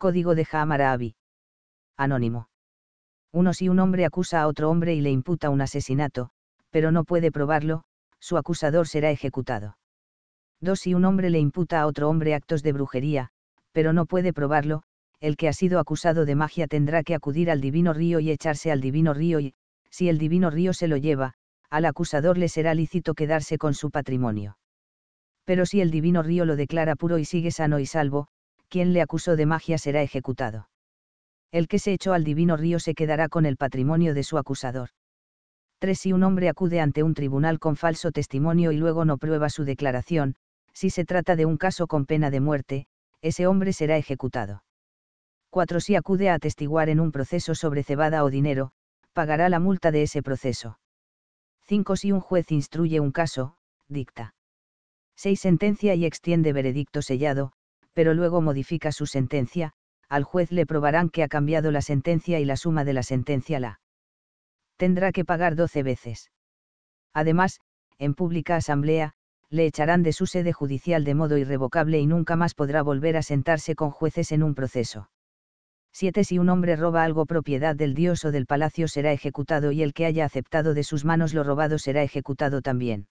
Código de Abi. Anónimo. Uno si un hombre acusa a otro hombre y le imputa un asesinato, pero no puede probarlo, su acusador será ejecutado. 2. Si un hombre le imputa a otro hombre actos de brujería, pero no puede probarlo, el que ha sido acusado de magia tendrá que acudir al divino río y echarse al divino río y, si el divino río se lo lleva, al acusador le será lícito quedarse con su patrimonio. Pero si el divino río lo declara puro y sigue sano y salvo, quien le acusó de magia será ejecutado. El que se echó al divino río se quedará con el patrimonio de su acusador. 3. Si un hombre acude ante un tribunal con falso testimonio y luego no prueba su declaración, si se trata de un caso con pena de muerte, ese hombre será ejecutado. 4. Si acude a atestiguar en un proceso sobre cebada o dinero, pagará la multa de ese proceso. 5. Si un juez instruye un caso, dicta. 6. Sentencia y extiende veredicto sellado, pero luego modifica su sentencia, al juez le probarán que ha cambiado la sentencia y la suma de la sentencia la tendrá que pagar doce veces. Además, en pública asamblea, le echarán de su sede judicial de modo irrevocable y nunca más podrá volver a sentarse con jueces en un proceso. 7. Si un hombre roba algo propiedad del dios o del palacio será ejecutado y el que haya aceptado de sus manos lo robado será ejecutado también.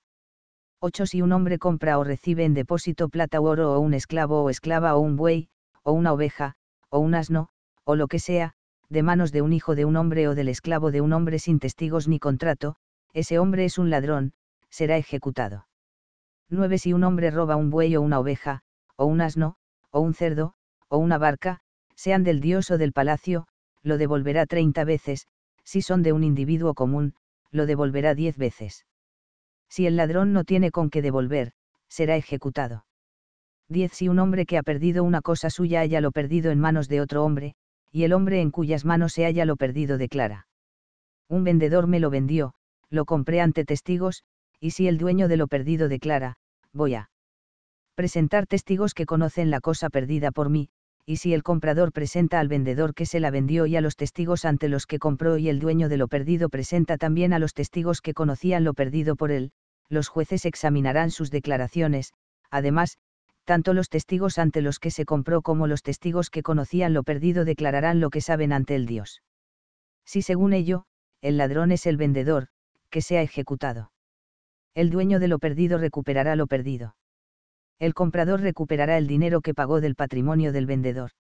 8. Si un hombre compra o recibe en depósito plata u oro o un esclavo o esclava o un buey, o una oveja, o un asno, o lo que sea, de manos de un hijo de un hombre o del esclavo de un hombre sin testigos ni contrato, ese hombre es un ladrón, será ejecutado. 9. Si un hombre roba un buey o una oveja, o un asno, o un cerdo, o una barca, sean del dios o del palacio, lo devolverá treinta veces, si son de un individuo común, lo devolverá diez veces. Si el ladrón no tiene con qué devolver, será ejecutado. 10. Si un hombre que ha perdido una cosa suya haya lo perdido en manos de otro hombre, y el hombre en cuyas manos se haya lo perdido declara. Un vendedor me lo vendió, lo compré ante testigos, y si el dueño de lo perdido declara, voy a presentar testigos que conocen la cosa perdida por mí, y si el comprador presenta al vendedor que se la vendió y a los testigos ante los que compró y el dueño de lo perdido presenta también a los testigos que conocían lo perdido por él, los jueces examinarán sus declaraciones, además, tanto los testigos ante los que se compró como los testigos que conocían lo perdido declararán lo que saben ante el Dios. Si según ello, el ladrón es el vendedor, que sea ejecutado. El dueño de lo perdido recuperará lo perdido. El comprador recuperará el dinero que pagó del patrimonio del vendedor.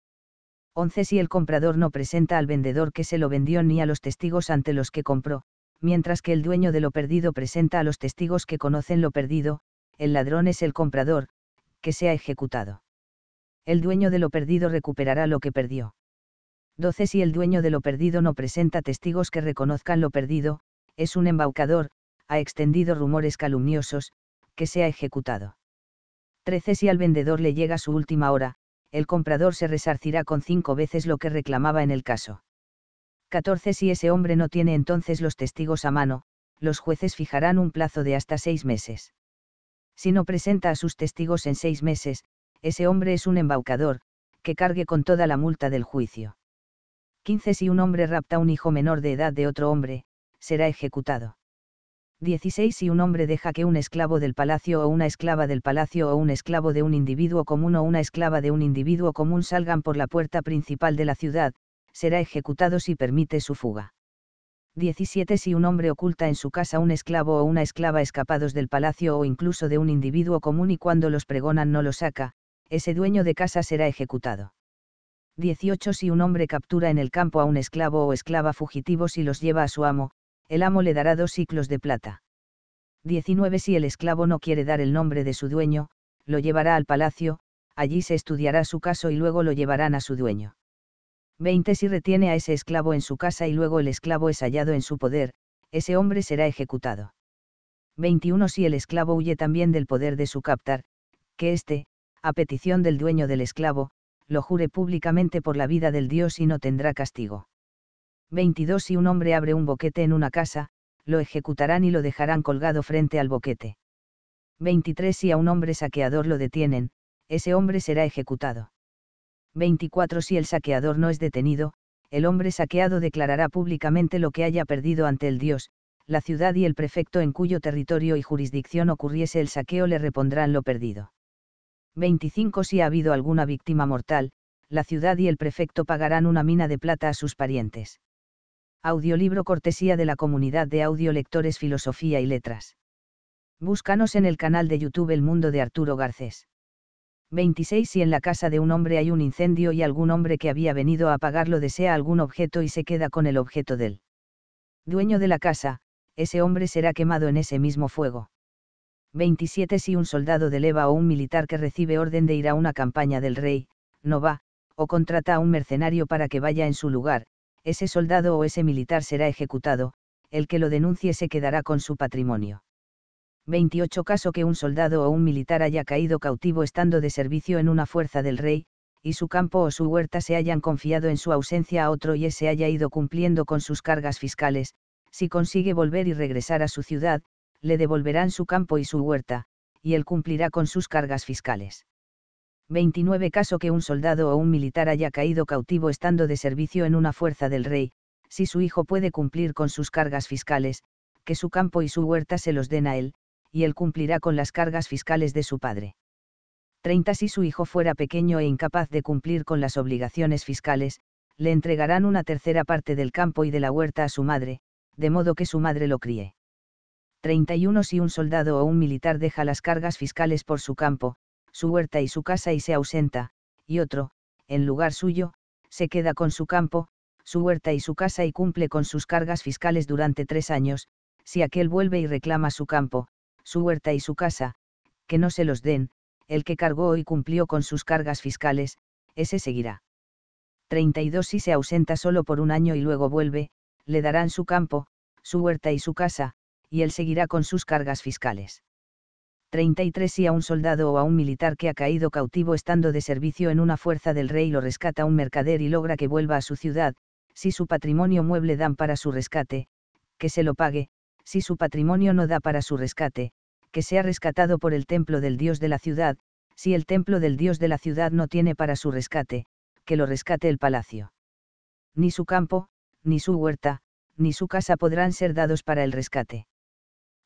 11. Si el comprador no presenta al vendedor que se lo vendió ni a los testigos ante los que compró, mientras que el dueño de lo perdido presenta a los testigos que conocen lo perdido, el ladrón es el comprador, que se ha ejecutado. El dueño de lo perdido recuperará lo que perdió. 12. Si el dueño de lo perdido no presenta testigos que reconozcan lo perdido, es un embaucador, ha extendido rumores calumniosos, que se ha ejecutado. 13. Si al vendedor le llega su última hora, el comprador se resarcirá con cinco veces lo que reclamaba en el caso. 14. Si ese hombre no tiene entonces los testigos a mano, los jueces fijarán un plazo de hasta seis meses. Si no presenta a sus testigos en seis meses, ese hombre es un embaucador, que cargue con toda la multa del juicio. 15. Si un hombre rapta un hijo menor de edad de otro hombre, será ejecutado. 16. Si un hombre deja que un esclavo del palacio o una esclava del palacio o un esclavo de un individuo común o una esclava de un individuo común salgan por la puerta principal de la ciudad, será ejecutado si permite su fuga. 17. Si un hombre oculta en su casa un esclavo o una esclava escapados del palacio o incluso de un individuo común y cuando los pregonan no los saca, ese dueño de casa será ejecutado. 18. Si un hombre captura en el campo a un esclavo o esclava fugitivos y los lleva a su amo, el amo le dará dos ciclos de plata. 19. Si el esclavo no quiere dar el nombre de su dueño, lo llevará al palacio, allí se estudiará su caso y luego lo llevarán a su dueño. 20 Si retiene a ese esclavo en su casa y luego el esclavo es hallado en su poder, ese hombre será ejecutado. 21 Si el esclavo huye también del poder de su captar, que éste, a petición del dueño del esclavo, lo jure públicamente por la vida del Dios y no tendrá castigo. 22 Si un hombre abre un boquete en una casa, lo ejecutarán y lo dejarán colgado frente al boquete. 23 Si a un hombre saqueador lo detienen, ese hombre será ejecutado. 24 Si el saqueador no es detenido, el hombre saqueado declarará públicamente lo que haya perdido ante el dios, la ciudad y el prefecto en cuyo territorio y jurisdicción ocurriese el saqueo le repondrán lo perdido. 25 Si ha habido alguna víctima mortal, la ciudad y el prefecto pagarán una mina de plata a sus parientes. Audiolibro cortesía de la comunidad de audiolectores Filosofía y Letras. Búscanos en el canal de YouTube El Mundo de Arturo Garcés. 26 Si en la casa de un hombre hay un incendio y algún hombre que había venido a apagarlo desea algún objeto y se queda con el objeto del dueño de la casa, ese hombre será quemado en ese mismo fuego. 27 Si un soldado de leva o un militar que recibe orden de ir a una campaña del rey, no va, o contrata a un mercenario para que vaya en su lugar, ese soldado o ese militar será ejecutado, el que lo denuncie se quedará con su patrimonio. 28 caso que un soldado o un militar haya caído cautivo estando de servicio en una fuerza del rey, y su campo o su huerta se hayan confiado en su ausencia a otro y ese haya ido cumpliendo con sus cargas fiscales, si consigue volver y regresar a su ciudad, le devolverán su campo y su huerta, y él cumplirá con sus cargas fiscales. 29 caso que un soldado o un militar haya caído cautivo estando de servicio en una fuerza del rey, si su hijo puede cumplir con sus cargas fiscales, que su campo y su huerta se los den a él, y él cumplirá con las cargas fiscales de su padre. 30. Si su hijo fuera pequeño e incapaz de cumplir con las obligaciones fiscales, le entregarán una tercera parte del campo y de la huerta a su madre, de modo que su madre lo críe. 31. Si un soldado o un militar deja las cargas fiscales por su campo, su huerta y su casa y se ausenta, y otro, en lugar suyo, se queda con su campo, su huerta y su casa y cumple con sus cargas fiscales durante tres años, si aquel vuelve y reclama su campo, su huerta y su casa, que no se los den, el que cargó y cumplió con sus cargas fiscales, ese seguirá. 32 Si se ausenta solo por un año y luego vuelve, le darán su campo, su huerta y su casa, y él seguirá con sus cargas fiscales. 33 Si a un soldado o a un militar que ha caído cautivo estando de servicio en una fuerza del rey lo rescata un mercader y logra que vuelva a su ciudad, si su patrimonio mueble dan para su rescate, que se lo pague, si su patrimonio no da para su rescate, que sea rescatado por el templo del dios de la ciudad, si el templo del dios de la ciudad no tiene para su rescate, que lo rescate el palacio. Ni su campo, ni su huerta, ni su casa podrán ser dados para el rescate.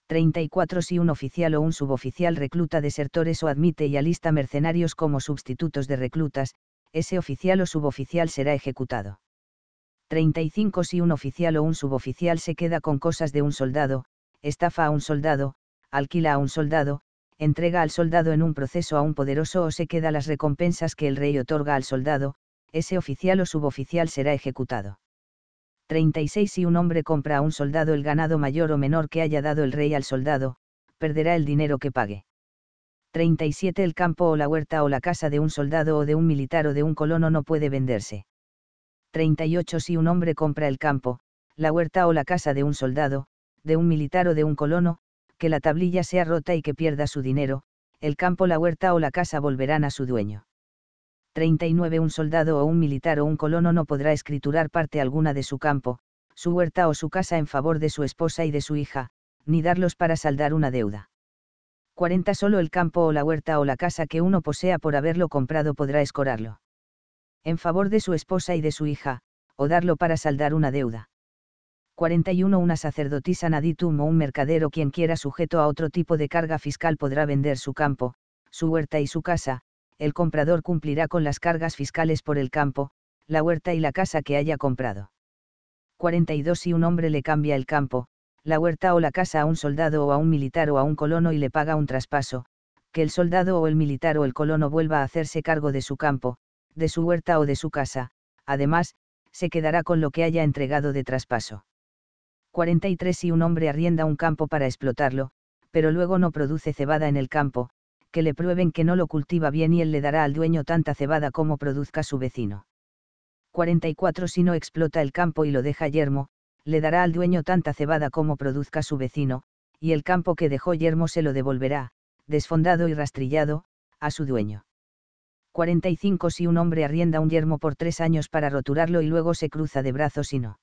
34 Si un oficial o un suboficial recluta desertores o admite y alista mercenarios como sustitutos de reclutas, ese oficial o suboficial será ejecutado. 35 Si un oficial o un suboficial se queda con cosas de un soldado, estafa a un soldado, alquila a un soldado, entrega al soldado en un proceso a un poderoso o se queda las recompensas que el rey otorga al soldado, ese oficial o suboficial será ejecutado. 36. Si un hombre compra a un soldado el ganado mayor o menor que haya dado el rey al soldado, perderá el dinero que pague. 37. El campo o la huerta o la casa de un soldado o de un militar o de un colono no puede venderse. 38. Si un hombre compra el campo, la huerta o la casa de un soldado, de un militar o de un colono, que la tablilla sea rota y que pierda su dinero, el campo, la huerta o la casa volverán a su dueño. 39. Un soldado o un militar o un colono no podrá escriturar parte alguna de su campo, su huerta o su casa en favor de su esposa y de su hija, ni darlos para saldar una deuda. 40. Solo el campo o la huerta o la casa que uno posea por haberlo comprado podrá escorarlo. En favor de su esposa y de su hija, o darlo para saldar una deuda. 41 Una sacerdotisa naditum o un mercadero quien quiera sujeto a otro tipo de carga fiscal podrá vender su campo, su huerta y su casa, el comprador cumplirá con las cargas fiscales por el campo, la huerta y la casa que haya comprado. 42 Si un hombre le cambia el campo, la huerta o la casa a un soldado o a un militar o a un colono y le paga un traspaso, que el soldado o el militar o el colono vuelva a hacerse cargo de su campo, de su huerta o de su casa, además, se quedará con lo que haya entregado de traspaso. 43 Si un hombre arrienda un campo para explotarlo, pero luego no produce cebada en el campo, que le prueben que no lo cultiva bien y él le dará al dueño tanta cebada como produzca su vecino. 44 Si no explota el campo y lo deja yermo, le dará al dueño tanta cebada como produzca su vecino, y el campo que dejó yermo se lo devolverá, desfondado y rastrillado, a su dueño. 45 Si un hombre arrienda un yermo por tres años para roturarlo y luego se cruza de brazos y no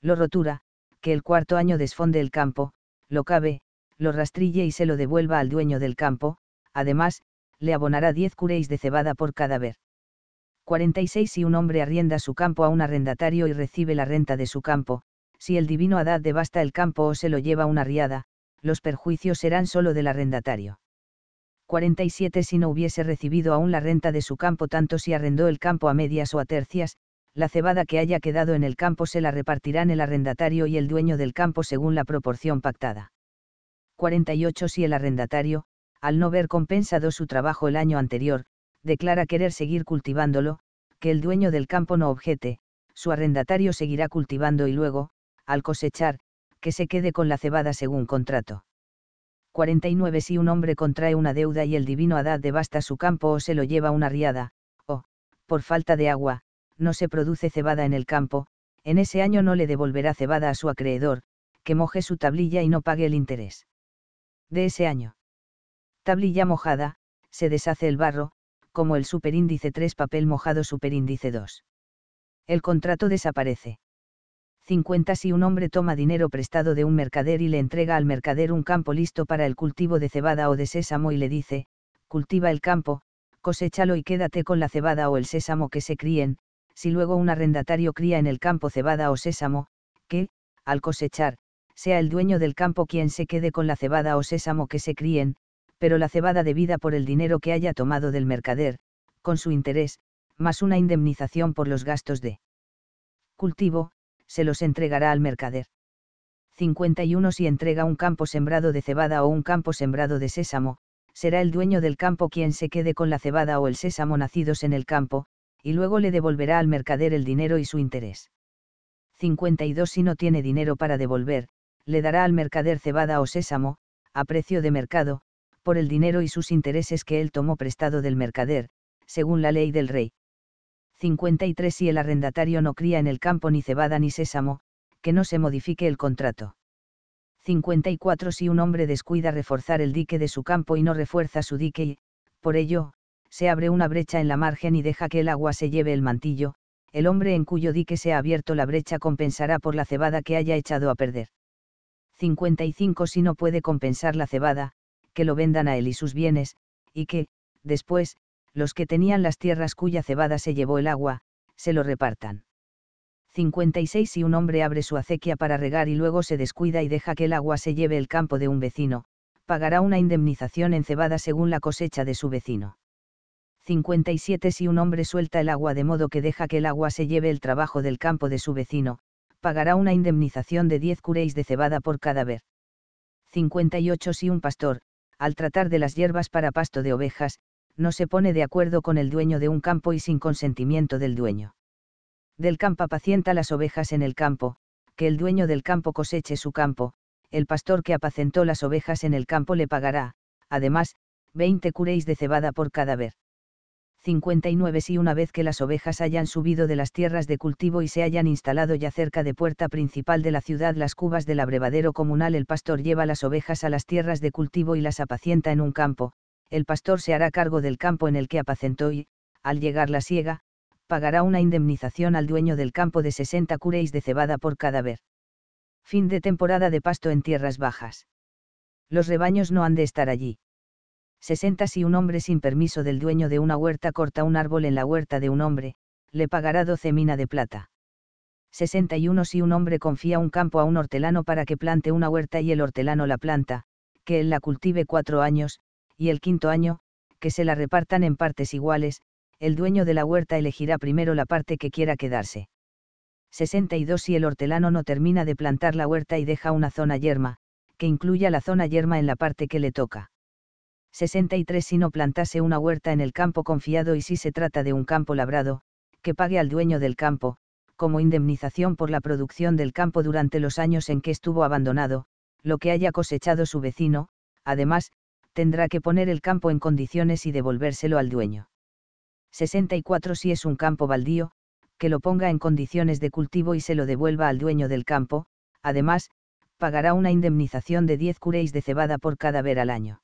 lo rotura, que el cuarto año desfonde el campo, lo cabe, lo rastrille y se lo devuelva al dueño del campo, además, le abonará 10 cureis de cebada por cadáver. 46 Si un hombre arrienda su campo a un arrendatario y recibe la renta de su campo, si el divino Adad devasta el campo o se lo lleva una riada, los perjuicios serán solo del arrendatario. 47 Si no hubiese recibido aún la renta de su campo tanto si arrendó el campo a medias o a tercias, la cebada que haya quedado en el campo se la repartirán el arrendatario y el dueño del campo según la proporción pactada. 48 Si el arrendatario, al no ver compensado su trabajo el año anterior, declara querer seguir cultivándolo, que el dueño del campo no objete, su arrendatario seguirá cultivando y luego, al cosechar, que se quede con la cebada según contrato. 49 Si un hombre contrae una deuda y el divino Adad devasta su campo o se lo lleva una riada, o, por falta de agua, no se produce cebada en el campo, en ese año no le devolverá cebada a su acreedor, que moje su tablilla y no pague el interés. De ese año. Tablilla mojada, se deshace el barro, como el superíndice 3 papel mojado superíndice 2. El contrato desaparece. 50 Si un hombre toma dinero prestado de un mercader y le entrega al mercader un campo listo para el cultivo de cebada o de sésamo y le dice, cultiva el campo, cosechalo y quédate con la cebada o el sésamo que se críen, si luego un arrendatario cría en el campo cebada o sésamo, que, al cosechar, sea el dueño del campo quien se quede con la cebada o sésamo que se críen, pero la cebada debida por el dinero que haya tomado del mercader, con su interés, más una indemnización por los gastos de cultivo, se los entregará al mercader. 51 Si entrega un campo sembrado de cebada o un campo sembrado de sésamo, será el dueño del campo quien se quede con la cebada o el sésamo nacidos en el campo, y luego le devolverá al mercader el dinero y su interés. 52 Si no tiene dinero para devolver, le dará al mercader cebada o sésamo, a precio de mercado, por el dinero y sus intereses que él tomó prestado del mercader, según la ley del rey. 53 Si el arrendatario no cría en el campo ni cebada ni sésamo, que no se modifique el contrato. 54 Si un hombre descuida reforzar el dique de su campo y no refuerza su dique y, por ello, se abre una brecha en la margen y deja que el agua se lleve el mantillo, el hombre en cuyo dique se ha abierto la brecha compensará por la cebada que haya echado a perder. 55 Si no puede compensar la cebada, que lo vendan a él y sus bienes, y que, después, los que tenían las tierras cuya cebada se llevó el agua, se lo repartan. 56 Si un hombre abre su acequia para regar y luego se descuida y deja que el agua se lleve el campo de un vecino, pagará una indemnización en cebada según la cosecha de su vecino. 57 Si un hombre suelta el agua de modo que deja que el agua se lleve el trabajo del campo de su vecino, pagará una indemnización de 10 cureis de cebada por cadáver. 58 Si un pastor, al tratar de las hierbas para pasto de ovejas, no se pone de acuerdo con el dueño de un campo y sin consentimiento del dueño. Del campo apacienta las ovejas en el campo, que el dueño del campo coseche su campo, el pastor que apacentó las ovejas en el campo le pagará, además, 20 curéis de cebada por cadáver. 59 Si una vez que las ovejas hayan subido de las tierras de cultivo y se hayan instalado ya cerca de puerta principal de la ciudad las cubas del abrevadero comunal el pastor lleva las ovejas a las tierras de cultivo y las apacienta en un campo, el pastor se hará cargo del campo en el que apacentó y, al llegar la siega, pagará una indemnización al dueño del campo de 60 cureis de cebada por cadáver. Fin de temporada de pasto en tierras bajas. Los rebaños no han de estar allí. 60 Si un hombre sin permiso del dueño de una huerta corta un árbol en la huerta de un hombre, le pagará 12 mina de plata. 61 Si un hombre confía un campo a un hortelano para que plante una huerta y el hortelano la planta, que él la cultive cuatro años, y el quinto año, que se la repartan en partes iguales, el dueño de la huerta elegirá primero la parte que quiera quedarse. 62 Si el hortelano no termina de plantar la huerta y deja una zona yerma, que incluya la zona yerma en la parte que le toca. 63 Si no plantase una huerta en el campo confiado y si se trata de un campo labrado, que pague al dueño del campo, como indemnización por la producción del campo durante los años en que estuvo abandonado, lo que haya cosechado su vecino, además, tendrá que poner el campo en condiciones y devolvérselo al dueño. 64 Si es un campo baldío, que lo ponga en condiciones de cultivo y se lo devuelva al dueño del campo, además, pagará una indemnización de 10 curéis de cebada por cada ver al año.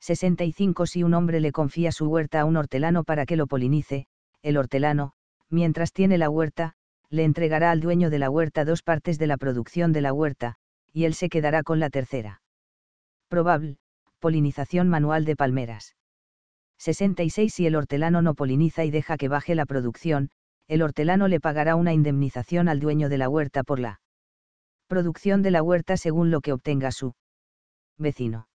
65 Si un hombre le confía su huerta a un hortelano para que lo polinice, el hortelano, mientras tiene la huerta, le entregará al dueño de la huerta dos partes de la producción de la huerta, y él se quedará con la tercera. Probable, polinización manual de palmeras. 66 Si el hortelano no poliniza y deja que baje la producción, el hortelano le pagará una indemnización al dueño de la huerta por la producción de la huerta según lo que obtenga su vecino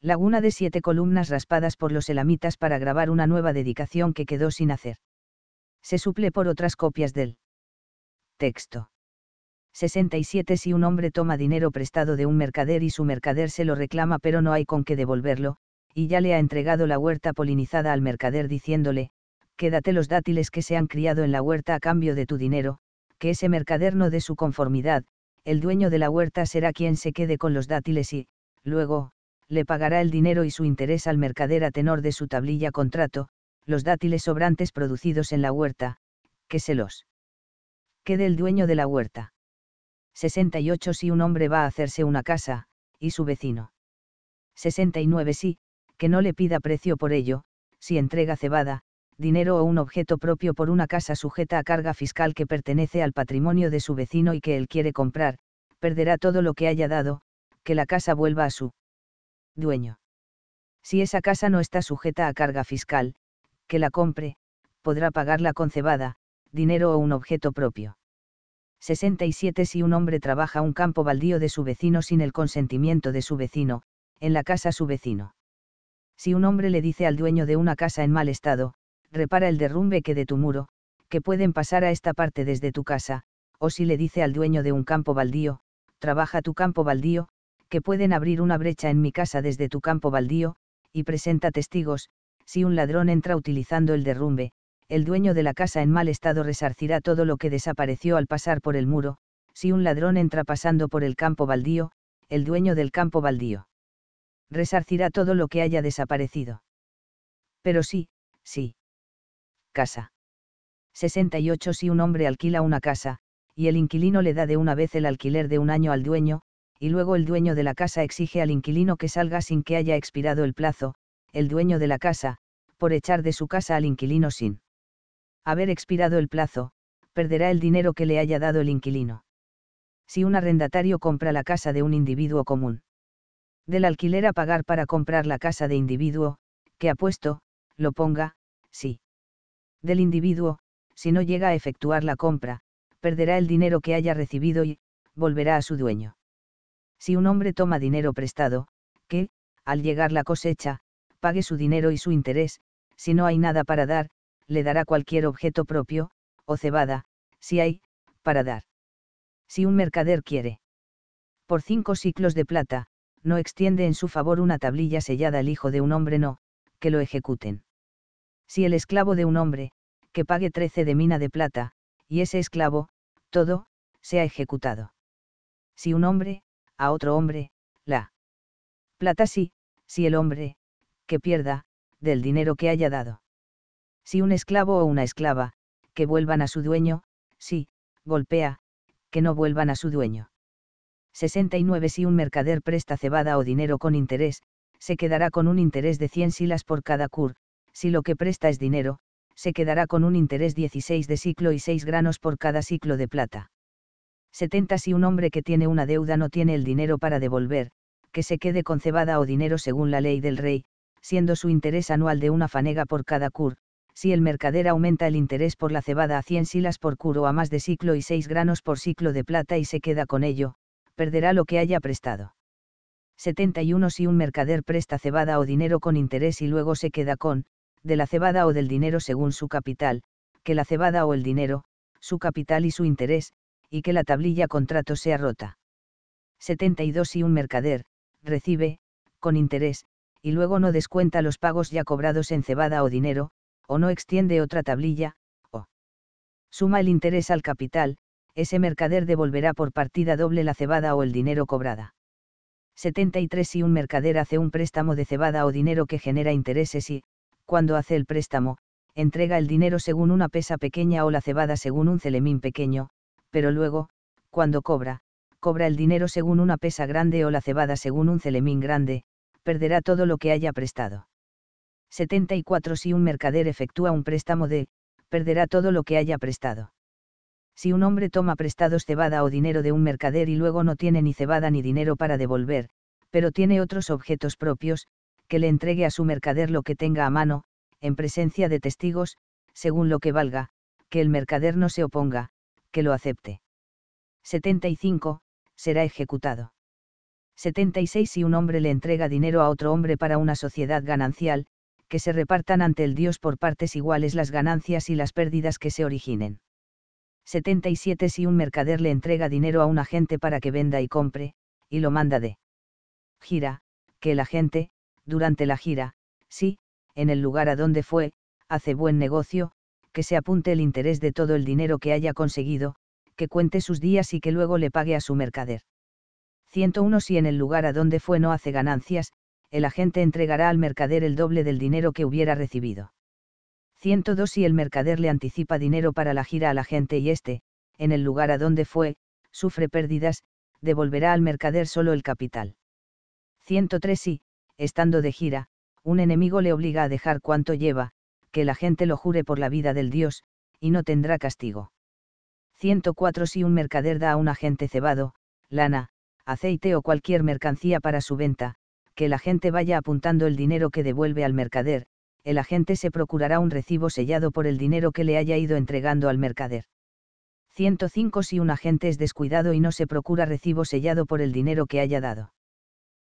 laguna de siete columnas raspadas por los elamitas para grabar una nueva dedicación que quedó sin hacer. Se suple por otras copias del texto. 67 Si un hombre toma dinero prestado de un mercader y su mercader se lo reclama pero no hay con qué devolverlo, y ya le ha entregado la huerta polinizada al mercader diciéndole, quédate los dátiles que se han criado en la huerta a cambio de tu dinero, que ese mercader no dé su conformidad, el dueño de la huerta será quien se quede con los dátiles y, luego, le pagará el dinero y su interés al mercader a tenor de su tablilla contrato, los dátiles sobrantes producidos en la huerta, que se los quede el dueño de la huerta. 68 Si un hombre va a hacerse una casa, y su vecino. 69 Si, que no le pida precio por ello, si entrega cebada, dinero o un objeto propio por una casa sujeta a carga fiscal que pertenece al patrimonio de su vecino y que él quiere comprar, perderá todo lo que haya dado, que la casa vuelva a su dueño. Si esa casa no está sujeta a carga fiscal, que la compre, podrá pagarla con cebada, dinero o un objeto propio. 67 Si un hombre trabaja un campo baldío de su vecino sin el consentimiento de su vecino, en la casa su vecino. Si un hombre le dice al dueño de una casa en mal estado, repara el derrumbe que de tu muro, que pueden pasar a esta parte desde tu casa, o si le dice al dueño de un campo baldío, trabaja tu campo baldío, que pueden abrir una brecha en mi casa desde tu campo baldío, y presenta testigos, si un ladrón entra utilizando el derrumbe, el dueño de la casa en mal estado resarcirá todo lo que desapareció al pasar por el muro, si un ladrón entra pasando por el campo baldío, el dueño del campo baldío resarcirá todo lo que haya desaparecido. Pero sí, sí. Casa. 68 Si un hombre alquila una casa, y el inquilino le da de una vez el alquiler de un año al dueño, y luego el dueño de la casa exige al inquilino que salga sin que haya expirado el plazo, el dueño de la casa, por echar de su casa al inquilino sin haber expirado el plazo, perderá el dinero que le haya dado el inquilino. Si un arrendatario compra la casa de un individuo común, del alquiler a pagar para comprar la casa de individuo, que ha puesto, lo ponga, sí. Del individuo, si no llega a efectuar la compra, perderá el dinero que haya recibido y, volverá a su dueño si un hombre toma dinero prestado, que, al llegar la cosecha, pague su dinero y su interés, si no hay nada para dar, le dará cualquier objeto propio, o cebada, si hay, para dar. Si un mercader quiere. Por cinco ciclos de plata, no extiende en su favor una tablilla sellada al hijo de un hombre, no, que lo ejecuten. Si el esclavo de un hombre, que pague trece de mina de plata, y ese esclavo, todo, sea ejecutado. Si un hombre, a otro hombre, la plata sí, si el hombre, que pierda, del dinero que haya dado. Si un esclavo o una esclava, que vuelvan a su dueño, sí, golpea, que no vuelvan a su dueño. 69 Si un mercader presta cebada o dinero con interés, se quedará con un interés de 100 silas por cada cur, si lo que presta es dinero, se quedará con un interés 16 de ciclo y 6 granos por cada ciclo de plata. 70 Si un hombre que tiene una deuda no tiene el dinero para devolver, que se quede con cebada o dinero según la ley del rey, siendo su interés anual de una fanega por cada cur, si el mercader aumenta el interés por la cebada a 100 silas por cur o a más de ciclo y 6 granos por ciclo de plata y se queda con ello, perderá lo que haya prestado. 71 Si un mercader presta cebada o dinero con interés y luego se queda con, de la cebada o del dinero según su capital, que la cebada o el dinero, su capital y su interés, y que la tablilla contrato sea rota. 72 Si un mercader, recibe, con interés, y luego no descuenta los pagos ya cobrados en cebada o dinero, o no extiende otra tablilla, o suma el interés al capital, ese mercader devolverá por partida doble la cebada o el dinero cobrada. 73 Si un mercader hace un préstamo de cebada o dinero que genera intereses y, cuando hace el préstamo, entrega el dinero según una pesa pequeña o la cebada según un celemín pequeño, pero luego, cuando cobra, cobra el dinero según una pesa grande o la cebada según un celemín grande, perderá todo lo que haya prestado. 74. Si un mercader efectúa un préstamo de, perderá todo lo que haya prestado. Si un hombre toma prestados cebada o dinero de un mercader y luego no tiene ni cebada ni dinero para devolver, pero tiene otros objetos propios, que le entregue a su mercader lo que tenga a mano, en presencia de testigos, según lo que valga, que el mercader no se oponga, que lo acepte. 75. Será ejecutado. 76. Si un hombre le entrega dinero a otro hombre para una sociedad ganancial, que se repartan ante el Dios por partes iguales las ganancias y las pérdidas que se originen. 77. Si un mercader le entrega dinero a un agente para que venda y compre, y lo manda de gira, que el agente, durante la gira, si, en el lugar a donde fue, hace buen negocio, que se apunte el interés de todo el dinero que haya conseguido, que cuente sus días y que luego le pague a su mercader. 101 Si en el lugar a donde fue no hace ganancias, el agente entregará al mercader el doble del dinero que hubiera recibido. 102 Si el mercader le anticipa dinero para la gira al agente y éste, en el lugar a donde fue, sufre pérdidas, devolverá al mercader solo el capital. 103 Si, estando de gira, un enemigo le obliga a dejar cuanto lleva, que la gente lo jure por la vida del Dios, y no tendrá castigo. 104 Si un mercader da a un agente cebado, lana, aceite o cualquier mercancía para su venta, que la gente vaya apuntando el dinero que devuelve al mercader, el agente se procurará un recibo sellado por el dinero que le haya ido entregando al mercader. 105 Si un agente es descuidado y no se procura recibo sellado por el dinero que haya dado.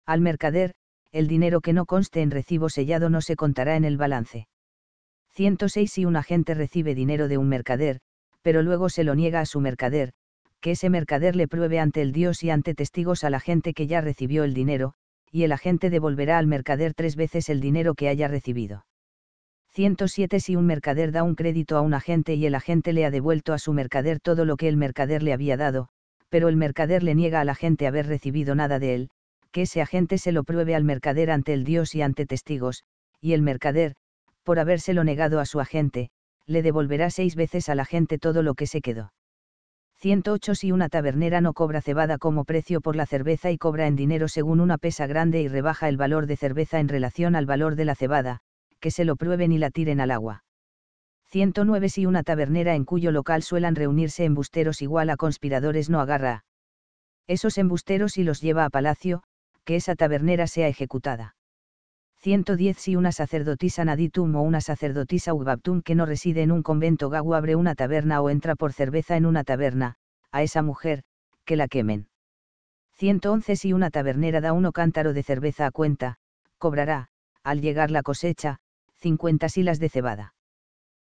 Al mercader, el dinero que no conste en recibo sellado no se contará en el balance. 106 Si un agente recibe dinero de un mercader, pero luego se lo niega a su mercader, que ese mercader le pruebe ante el Dios y ante testigos a la gente que ya recibió el dinero, y el agente devolverá al mercader tres veces el dinero que haya recibido. 107 Si un mercader da un crédito a un agente y el agente le ha devuelto a su mercader todo lo que el mercader le había dado, pero el mercader le niega a la gente haber recibido nada de él, que ese agente se lo pruebe al mercader ante el Dios y ante testigos, y el mercader, por habérselo negado a su agente, le devolverá seis veces a la gente todo lo que se quedó. 108 Si una tabernera no cobra cebada como precio por la cerveza y cobra en dinero según una pesa grande y rebaja el valor de cerveza en relación al valor de la cebada, que se lo prueben y la tiren al agua. 109 Si una tabernera en cuyo local suelen reunirse embusteros igual a conspiradores no agarra esos embusteros y los lleva a palacio, que esa tabernera sea ejecutada. 110 Si una sacerdotisa naditum o una sacerdotisa ubaptum que no reside en un convento gagu abre una taberna o entra por cerveza en una taberna, a esa mujer, que la quemen. 111 Si una tabernera da uno cántaro de cerveza a cuenta, cobrará, al llegar la cosecha, 50 silas de cebada.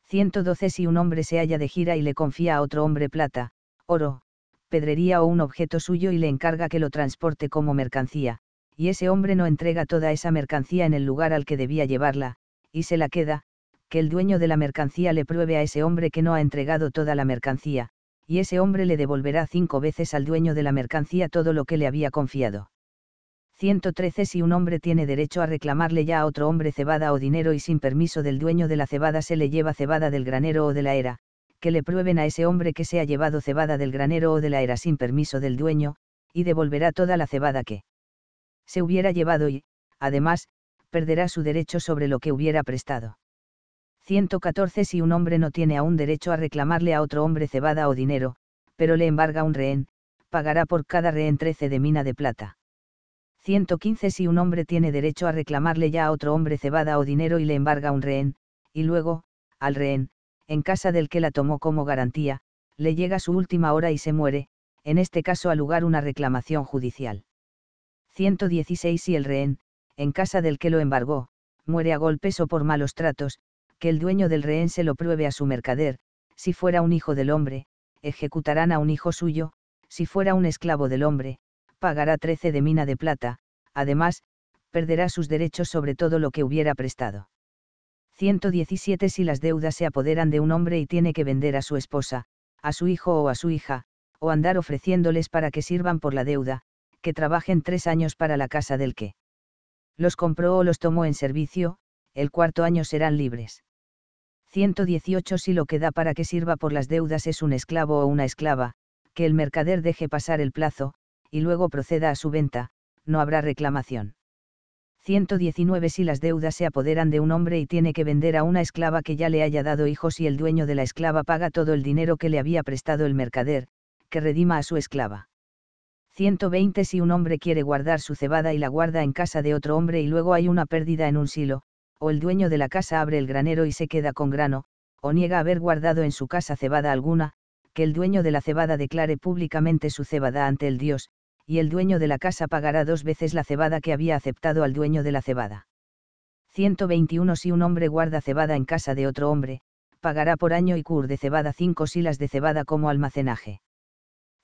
112 Si un hombre se halla de gira y le confía a otro hombre plata, oro, pedrería o un objeto suyo y le encarga que lo transporte como mercancía, y ese hombre no entrega toda esa mercancía en el lugar al que debía llevarla, y se la queda, que el dueño de la mercancía le pruebe a ese hombre que no ha entregado toda la mercancía, y ese hombre le devolverá cinco veces al dueño de la mercancía todo lo que le había confiado. 113 Si un hombre tiene derecho a reclamarle ya a otro hombre cebada o dinero y sin permiso del dueño de la cebada se le lleva cebada del granero o de la era, que le prueben a ese hombre que se ha llevado cebada del granero o de la era sin permiso del dueño, y devolverá toda la cebada que se hubiera llevado y, además, perderá su derecho sobre lo que hubiera prestado. 114 Si un hombre no tiene aún derecho a reclamarle a otro hombre cebada o dinero, pero le embarga un rehén, pagará por cada rehén 13 de mina de plata. 115 Si un hombre tiene derecho a reclamarle ya a otro hombre cebada o dinero y le embarga un rehén, y luego, al rehén, en casa del que la tomó como garantía, le llega su última hora y se muere, en este caso a lugar una reclamación judicial. 116 y el rehén, en casa del que lo embargó, muere a golpes o por malos tratos, que el dueño del rehén se lo pruebe a su mercader, si fuera un hijo del hombre, ejecutarán a un hijo suyo, si fuera un esclavo del hombre, pagará trece de mina de plata, además, perderá sus derechos sobre todo lo que hubiera prestado. 117 Si las deudas se apoderan de un hombre y tiene que vender a su esposa, a su hijo o a su hija, o andar ofreciéndoles para que sirvan por la deuda, que trabajen tres años para la casa del que los compró o los tomó en servicio, el cuarto año serán libres. 118 Si lo que da para que sirva por las deudas es un esclavo o una esclava, que el mercader deje pasar el plazo, y luego proceda a su venta, no habrá reclamación. 119 Si las deudas se apoderan de un hombre y tiene que vender a una esclava que ya le haya dado hijos y el dueño de la esclava paga todo el dinero que le había prestado el mercader, que redima a su esclava. 120 Si un hombre quiere guardar su cebada y la guarda en casa de otro hombre y luego hay una pérdida en un silo, o el dueño de la casa abre el granero y se queda con grano, o niega haber guardado en su casa cebada alguna, que el dueño de la cebada declare públicamente su cebada ante el Dios, y el dueño de la casa pagará dos veces la cebada que había aceptado al dueño de la cebada. 121 Si un hombre guarda cebada en casa de otro hombre, pagará por año y cur de cebada cinco silas de cebada como almacenaje.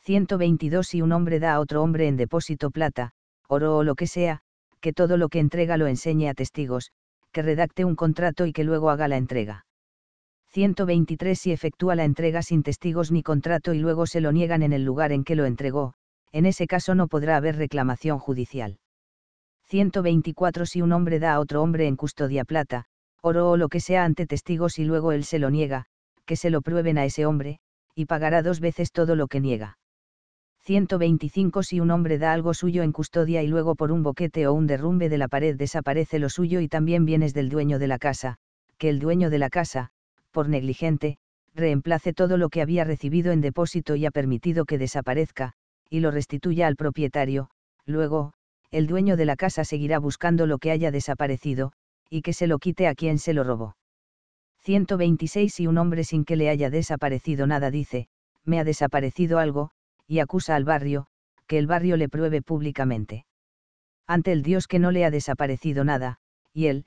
122 Si un hombre da a otro hombre en depósito plata, oro o lo que sea, que todo lo que entrega lo enseñe a testigos, que redacte un contrato y que luego haga la entrega. 123 Si efectúa la entrega sin testigos ni contrato y luego se lo niegan en el lugar en que lo entregó, en ese caso no podrá haber reclamación judicial. 124 Si un hombre da a otro hombre en custodia plata, oro o lo que sea ante testigos y luego él se lo niega, que se lo prueben a ese hombre, y pagará dos veces todo lo que niega. 125 Si un hombre da algo suyo en custodia y luego por un boquete o un derrumbe de la pared desaparece lo suyo y también bienes del dueño de la casa, que el dueño de la casa, por negligente, reemplace todo lo que había recibido en depósito y ha permitido que desaparezca, y lo restituya al propietario, luego, el dueño de la casa seguirá buscando lo que haya desaparecido, y que se lo quite a quien se lo robó. 126 Si un hombre sin que le haya desaparecido nada dice, me ha desaparecido algo, y acusa al barrio, que el barrio le pruebe públicamente. Ante el Dios que no le ha desaparecido nada, y él,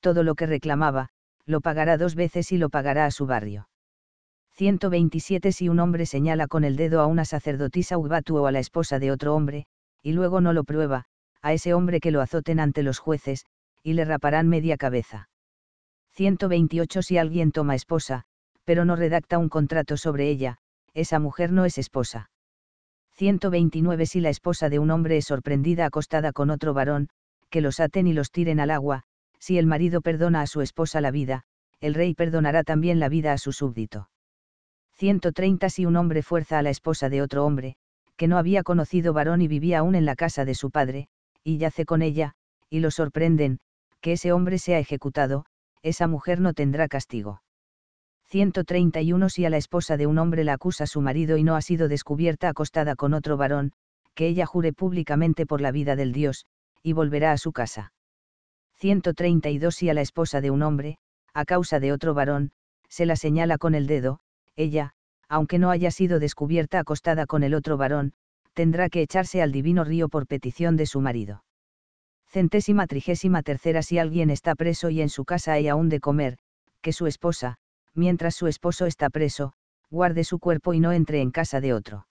todo lo que reclamaba, lo pagará dos veces y lo pagará a su barrio. 127 Si un hombre señala con el dedo a una sacerdotisa Ubatu o a la esposa de otro hombre, y luego no lo prueba, a ese hombre que lo azoten ante los jueces, y le raparán media cabeza. 128 Si alguien toma esposa, pero no redacta un contrato sobre ella, esa mujer no es esposa. 129 Si la esposa de un hombre es sorprendida acostada con otro varón, que los aten y los tiren al agua, si el marido perdona a su esposa la vida, el rey perdonará también la vida a su súbdito. 130 Si un hombre fuerza a la esposa de otro hombre, que no había conocido varón y vivía aún en la casa de su padre, y yace con ella, y lo sorprenden, que ese hombre sea ejecutado, esa mujer no tendrá castigo. 131 Si a la esposa de un hombre la acusa su marido y no ha sido descubierta acostada con otro varón, que ella jure públicamente por la vida del Dios, y volverá a su casa. 132 Si a la esposa de un hombre, a causa de otro varón, se la señala con el dedo, ella, aunque no haya sido descubierta acostada con el otro varón, tendrá que echarse al divino río por petición de su marido. Centésima trigésima tercera Si alguien está preso y en su casa hay aún de comer, que su esposa, mientras su esposo está preso, guarde su cuerpo y no entre en casa de otro.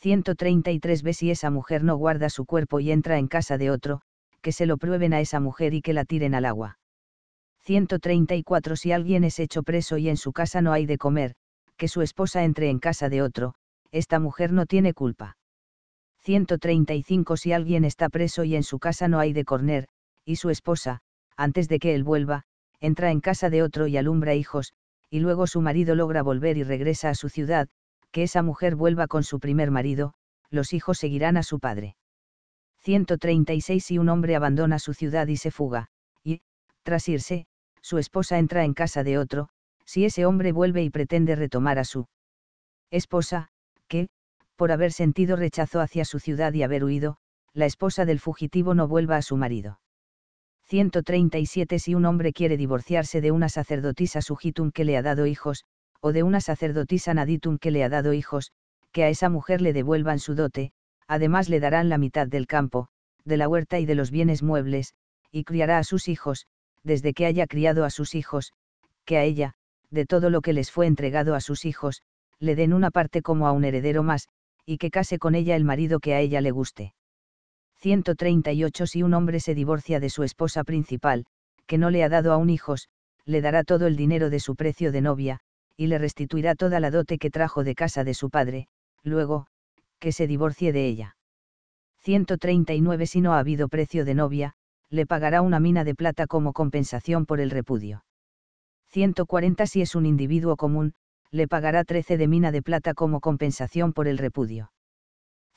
133 ve si esa mujer no guarda su cuerpo y entra en casa de otro, que se lo prueben a esa mujer y que la tiren al agua. 134 Si alguien es hecho preso y en su casa no hay de comer, que su esposa entre en casa de otro, esta mujer no tiene culpa. 135 Si alguien está preso y en su casa no hay de corner, y su esposa, antes de que él vuelva, entra en casa de otro y alumbra hijos, y luego su marido logra volver y regresa a su ciudad, que esa mujer vuelva con su primer marido, los hijos seguirán a su padre. 136 Si un hombre abandona su ciudad y se fuga, y, tras irse, su esposa entra en casa de otro, si ese hombre vuelve y pretende retomar a su esposa, que, por haber sentido rechazo hacia su ciudad y haber huido, la esposa del fugitivo no vuelva a su marido. 137 Si un hombre quiere divorciarse de una sacerdotisa sujitum que le ha dado hijos, o de una sacerdotisa naditum que le ha dado hijos, que a esa mujer le devuelvan su dote, además le darán la mitad del campo, de la huerta y de los bienes muebles, y criará a sus hijos, desde que haya criado a sus hijos, que a ella, de todo lo que les fue entregado a sus hijos, le den una parte como a un heredero más, y que case con ella el marido que a ella le guste. 138 Si un hombre se divorcia de su esposa principal, que no le ha dado aún hijos, le dará todo el dinero de su precio de novia, y le restituirá toda la dote que trajo de casa de su padre, luego, que se divorcie de ella. 139 Si no ha habido precio de novia, le pagará una mina de plata como compensación por el repudio. 140 Si es un individuo común, le pagará 13 de mina de plata como compensación por el repudio.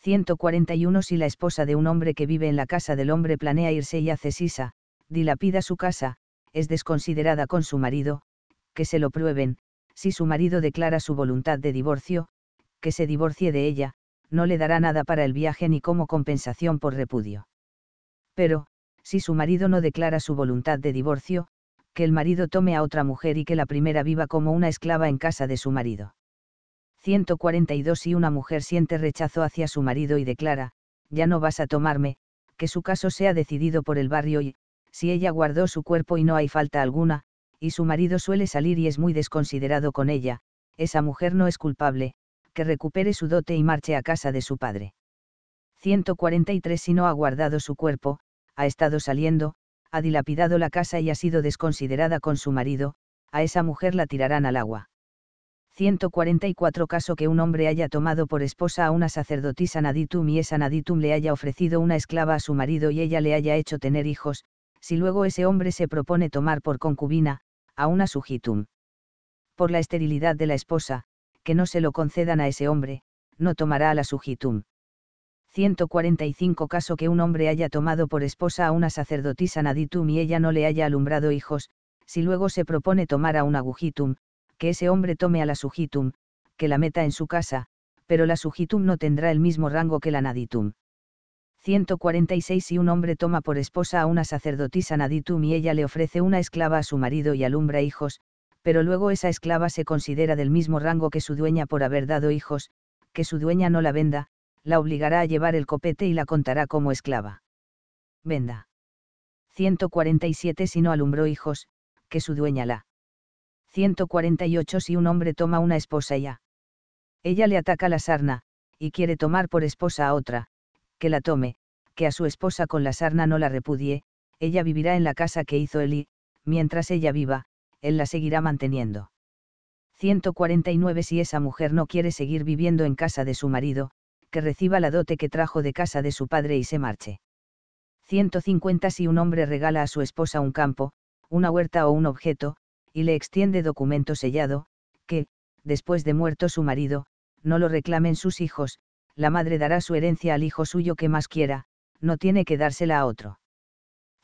141 Si la esposa de un hombre que vive en la casa del hombre planea irse y hace sisa, dilapida su casa, es desconsiderada con su marido, que se lo prueben, si su marido declara su voluntad de divorcio, que se divorcie de ella, no le dará nada para el viaje ni como compensación por repudio. Pero, si su marido no declara su voluntad de divorcio, que el marido tome a otra mujer y que la primera viva como una esclava en casa de su marido. 142 Si una mujer siente rechazo hacia su marido y declara, ya no vas a tomarme, que su caso sea decidido por el barrio y, si ella guardó su cuerpo y no hay falta alguna, y su marido suele salir y es muy desconsiderado con ella, esa mujer no es culpable, que recupere su dote y marche a casa de su padre. 143 Si no ha guardado su cuerpo, ha estado saliendo, ha dilapidado la casa y ha sido desconsiderada con su marido, a esa mujer la tirarán al agua. 144 caso que un hombre haya tomado por esposa a una sacerdotisa Naditum y esa Naditum le haya ofrecido una esclava a su marido y ella le haya hecho tener hijos, si luego ese hombre se propone tomar por concubina, a una sujitum. Por la esterilidad de la esposa, que no se lo concedan a ese hombre, no tomará a la sujitum. 145 Caso que un hombre haya tomado por esposa a una sacerdotisa naditum y ella no le haya alumbrado hijos, si luego se propone tomar a una agujitum, que ese hombre tome a la sujitum, que la meta en su casa, pero la sujitum no tendrá el mismo rango que la naditum. 146 Si un hombre toma por esposa a una sacerdotisa naditum y ella le ofrece una esclava a su marido y alumbra hijos, pero luego esa esclava se considera del mismo rango que su dueña por haber dado hijos, que su dueña no la venda, la obligará a llevar el copete y la contará como esclava. Venda. 147 Si no alumbró hijos, que su dueña la 148 Si un hombre toma una esposa ya. ella le ataca la sarna, y quiere tomar por esposa a otra, que la tome, que a su esposa con la sarna no la repudie, ella vivirá en la casa que hizo él y, mientras ella viva, él la seguirá manteniendo. 149 Si esa mujer no quiere seguir viviendo en casa de su marido, que reciba la dote que trajo de casa de su padre y se marche. 150 Si un hombre regala a su esposa un campo, una huerta o un objeto, y le extiende documento sellado, que, después de muerto su marido, no lo reclamen sus hijos, la madre dará su herencia al hijo suyo que más quiera, no tiene que dársela a otro.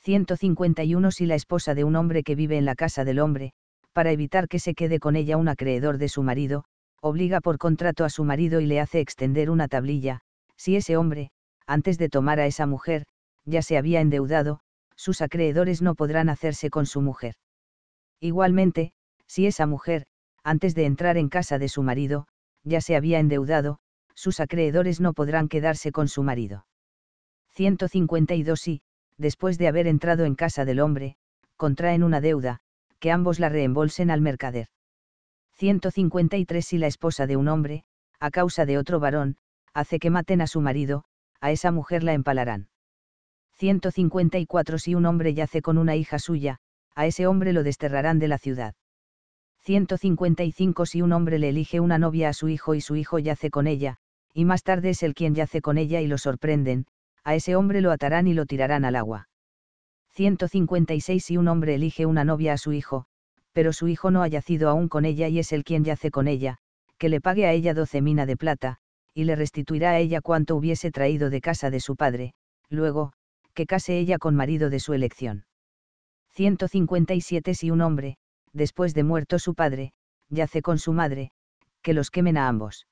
151 Si la esposa de un hombre que vive en la casa del hombre, para evitar que se quede con ella un acreedor de su marido, obliga por contrato a su marido y le hace extender una tablilla, si ese hombre, antes de tomar a esa mujer, ya se había endeudado, sus acreedores no podrán hacerse con su mujer. Igualmente, si esa mujer, antes de entrar en casa de su marido, ya se había endeudado, sus acreedores no podrán quedarse con su marido. 152 Si, después de haber entrado en casa del hombre, contraen una deuda, que ambos la reembolsen al mercader. 153 Si la esposa de un hombre, a causa de otro varón, hace que maten a su marido, a esa mujer la empalarán. 154 Si un hombre yace con una hija suya, a ese hombre lo desterrarán de la ciudad. 155 Si un hombre le elige una novia a su hijo y su hijo yace con ella, y más tarde es el quien yace con ella y lo sorprenden, a ese hombre lo atarán y lo tirarán al agua. 156 Si un hombre elige una novia a su hijo, pero su hijo no ha yacido aún con ella y es el quien yace con ella, que le pague a ella doce mina de plata, y le restituirá a ella cuanto hubiese traído de casa de su padre, luego, que case ella con marido de su elección. 157 Si un hombre, después de muerto su padre, yace con su madre, que los quemen a ambos.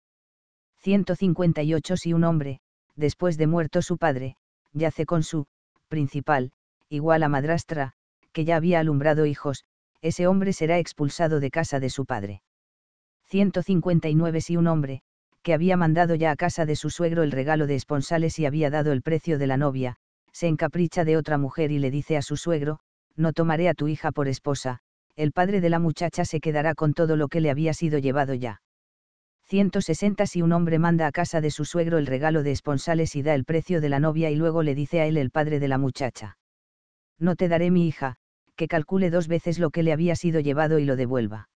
158 Si un hombre, después de muerto su padre, yace con su, principal, igual a madrastra, que ya había alumbrado hijos, ese hombre será expulsado de casa de su padre. 159 Si un hombre, que había mandado ya a casa de su suegro el regalo de esponsales y había dado el precio de la novia, se encapricha de otra mujer y le dice a su suegro, no tomaré a tu hija por esposa, el padre de la muchacha se quedará con todo lo que le había sido llevado ya. 160 Si un hombre manda a casa de su suegro el regalo de esponsales y da el precio de la novia y luego le dice a él el padre de la muchacha. No te daré mi hija, que calcule dos veces lo que le había sido llevado y lo devuelva.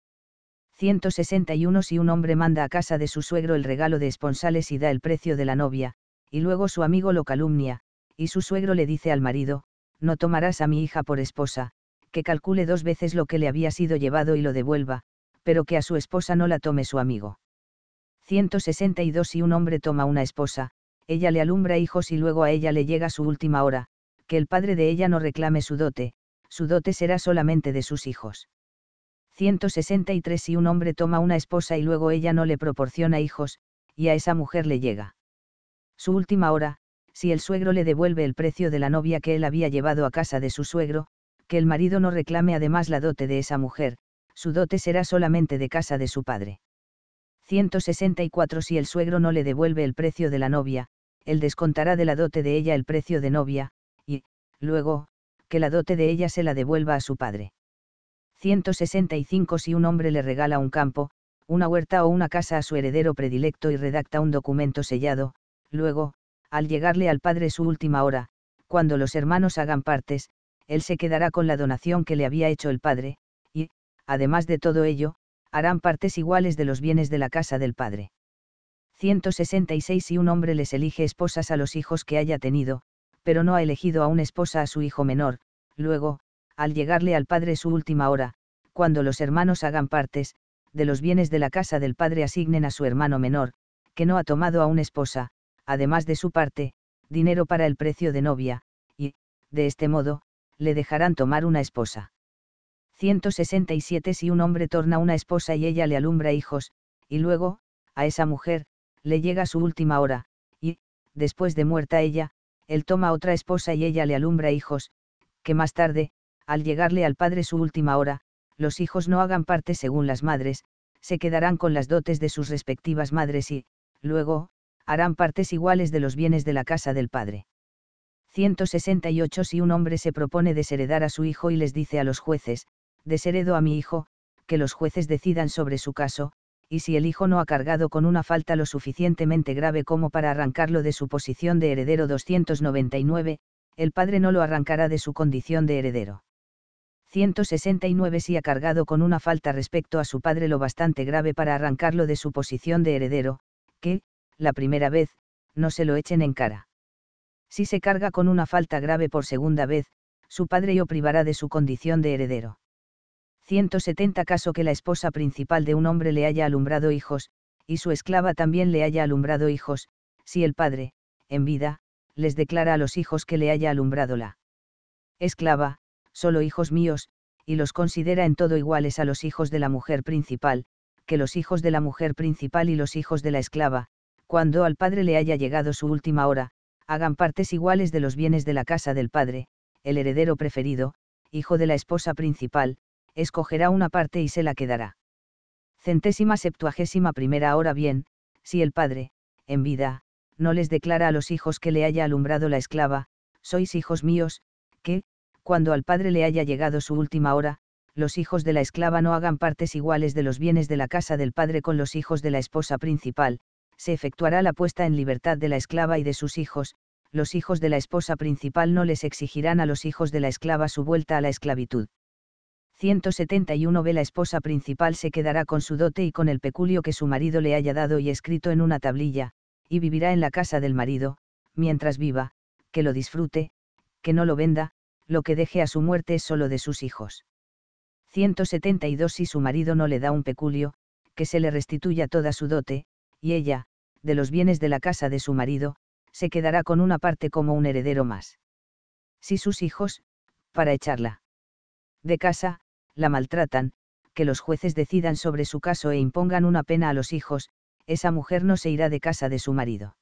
161 Si un hombre manda a casa de su suegro el regalo de esponsales y da el precio de la novia, y luego su amigo lo calumnia, y su suegro le dice al marido, no tomarás a mi hija por esposa, que calcule dos veces lo que le había sido llevado y lo devuelva, pero que a su esposa no la tome su amigo. 162 Si un hombre toma una esposa, ella le alumbra hijos y luego a ella le llega su última hora, que el padre de ella no reclame su dote, su dote será solamente de sus hijos. 163 Si un hombre toma una esposa y luego ella no le proporciona hijos, y a esa mujer le llega su última hora, si el suegro le devuelve el precio de la novia que él había llevado a casa de su suegro, que el marido no reclame además la dote de esa mujer, su dote será solamente de casa de su padre. 164 Si el suegro no le devuelve el precio de la novia, él descontará de la dote de ella el precio de novia, y, luego, que la dote de ella se la devuelva a su padre. 165 Si un hombre le regala un campo, una huerta o una casa a su heredero predilecto y redacta un documento sellado, luego, al llegarle al padre su última hora, cuando los hermanos hagan partes, él se quedará con la donación que le había hecho el padre, y, además de todo ello, harán partes iguales de los bienes de la casa del padre. 166 Si un hombre les elige esposas a los hijos que haya tenido, pero no ha elegido a una esposa a su hijo menor, luego, al llegarle al padre su última hora, cuando los hermanos hagan partes, de los bienes de la casa del padre asignen a su hermano menor, que no ha tomado a una esposa, además de su parte, dinero para el precio de novia, y, de este modo, le dejarán tomar una esposa. 167 Si un hombre torna una esposa y ella le alumbra hijos, y luego, a esa mujer, le llega su última hora, y, después de muerta ella, él toma otra esposa y ella le alumbra hijos, que más tarde, al llegarle al padre su última hora, los hijos no hagan parte según las madres, se quedarán con las dotes de sus respectivas madres y, luego, harán partes iguales de los bienes de la casa del padre. 168 Si un hombre se propone desheredar a su hijo y les dice a los jueces, desheredo a mi hijo, que los jueces decidan sobre su caso, y si el hijo no ha cargado con una falta lo suficientemente grave como para arrancarlo de su posición de heredero 299, el padre no lo arrancará de su condición de heredero. 169 Si ha cargado con una falta respecto a su padre lo bastante grave para arrancarlo de su posición de heredero, que, la primera vez, no se lo echen en cara. Si se carga con una falta grave por segunda vez, su padre lo privará de su condición de heredero. 170 caso que la esposa principal de un hombre le haya alumbrado hijos, y su esclava también le haya alumbrado hijos, si el padre, en vida, les declara a los hijos que le haya alumbrado la esclava, solo hijos míos, y los considera en todo iguales a los hijos de la mujer principal, que los hijos de la mujer principal y los hijos de la esclava, cuando al padre le haya llegado su última hora, hagan partes iguales de los bienes de la casa del padre, el heredero preferido, hijo de la esposa principal, escogerá una parte y se la quedará. Centésima septuagésima primera hora bien, si el padre, en vida, no les declara a los hijos que le haya alumbrado la esclava, sois hijos míos, que, cuando al padre le haya llegado su última hora, los hijos de la esclava no hagan partes iguales de los bienes de la casa del padre con los hijos de la esposa principal, se efectuará la puesta en libertad de la esclava y de sus hijos, los hijos de la esposa principal no les exigirán a los hijos de la esclava su vuelta a la esclavitud. 171 Ve La esposa principal se quedará con su dote y con el peculio que su marido le haya dado y escrito en una tablilla, y vivirá en la casa del marido, mientras viva, que lo disfrute, que no lo venda, lo que deje a su muerte es solo de sus hijos. 172 Si su marido no le da un peculio, que se le restituya toda su dote, y ella, de los bienes de la casa de su marido, se quedará con una parte como un heredero más. Si sus hijos, para echarla de casa, la maltratan, que los jueces decidan sobre su caso e impongan una pena a los hijos, esa mujer no se irá de casa de su marido.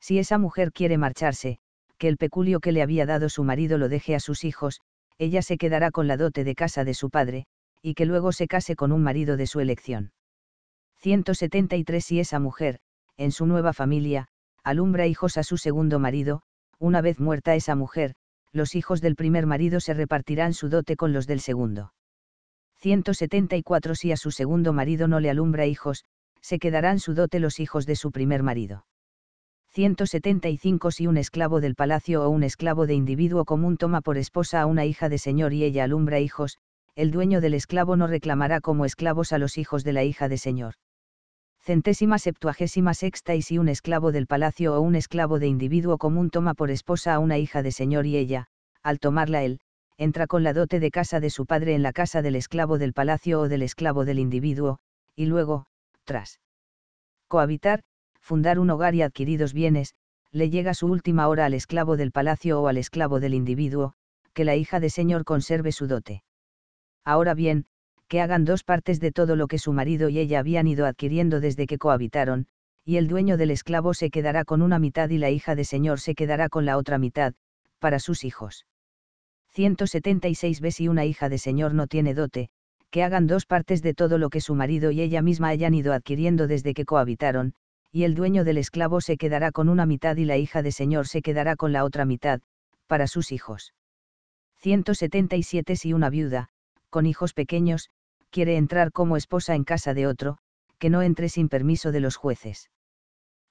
Si esa mujer quiere marcharse, que el peculio que le había dado su marido lo deje a sus hijos, ella se quedará con la dote de casa de su padre, y que luego se case con un marido de su elección. 173 Si esa mujer, en su nueva familia, alumbra hijos a su segundo marido, una vez muerta esa mujer, los hijos del primer marido se repartirán su dote con los del segundo. 174 Si a su segundo marido no le alumbra hijos, se quedarán su dote los hijos de su primer marido. 175 Si un esclavo del palacio o un esclavo de individuo común toma por esposa a una hija de señor y ella alumbra hijos, el dueño del esclavo no reclamará como esclavos a los hijos de la hija de señor centésima septuagésima sexta y si un esclavo del palacio o un esclavo de individuo común toma por esposa a una hija de señor y ella, al tomarla él, entra con la dote de casa de su padre en la casa del esclavo del palacio o del esclavo del individuo, y luego, tras cohabitar, fundar un hogar y adquiridos bienes, le llega su última hora al esclavo del palacio o al esclavo del individuo, que la hija de señor conserve su dote. Ahora bien, que hagan dos partes de todo lo que su marido y ella habían ido adquiriendo desde que cohabitaron, y el dueño del esclavo se quedará con una mitad y la hija de señor se quedará con la otra mitad, para sus hijos. 176b Si una hija de señor no tiene dote, que hagan dos partes de todo lo que su marido y ella misma hayan ido adquiriendo desde que cohabitaron, y el dueño del esclavo se quedará con una mitad y la hija de señor se quedará con la otra mitad, para sus hijos. 177 Si una viuda, con hijos pequeños, quiere entrar como esposa en casa de otro, que no entre sin permiso de los jueces.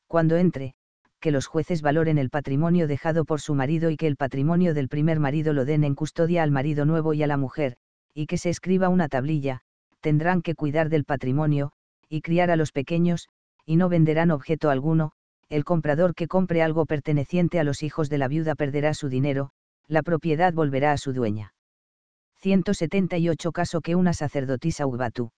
Cuando entre, que los jueces valoren el patrimonio dejado por su marido y que el patrimonio del primer marido lo den en custodia al marido nuevo y a la mujer, y que se escriba una tablilla, tendrán que cuidar del patrimonio, y criar a los pequeños, y no venderán objeto alguno, el comprador que compre algo perteneciente a los hijos de la viuda perderá su dinero, la propiedad volverá a su dueña. 178 caso que una sacerdotisa Ubatu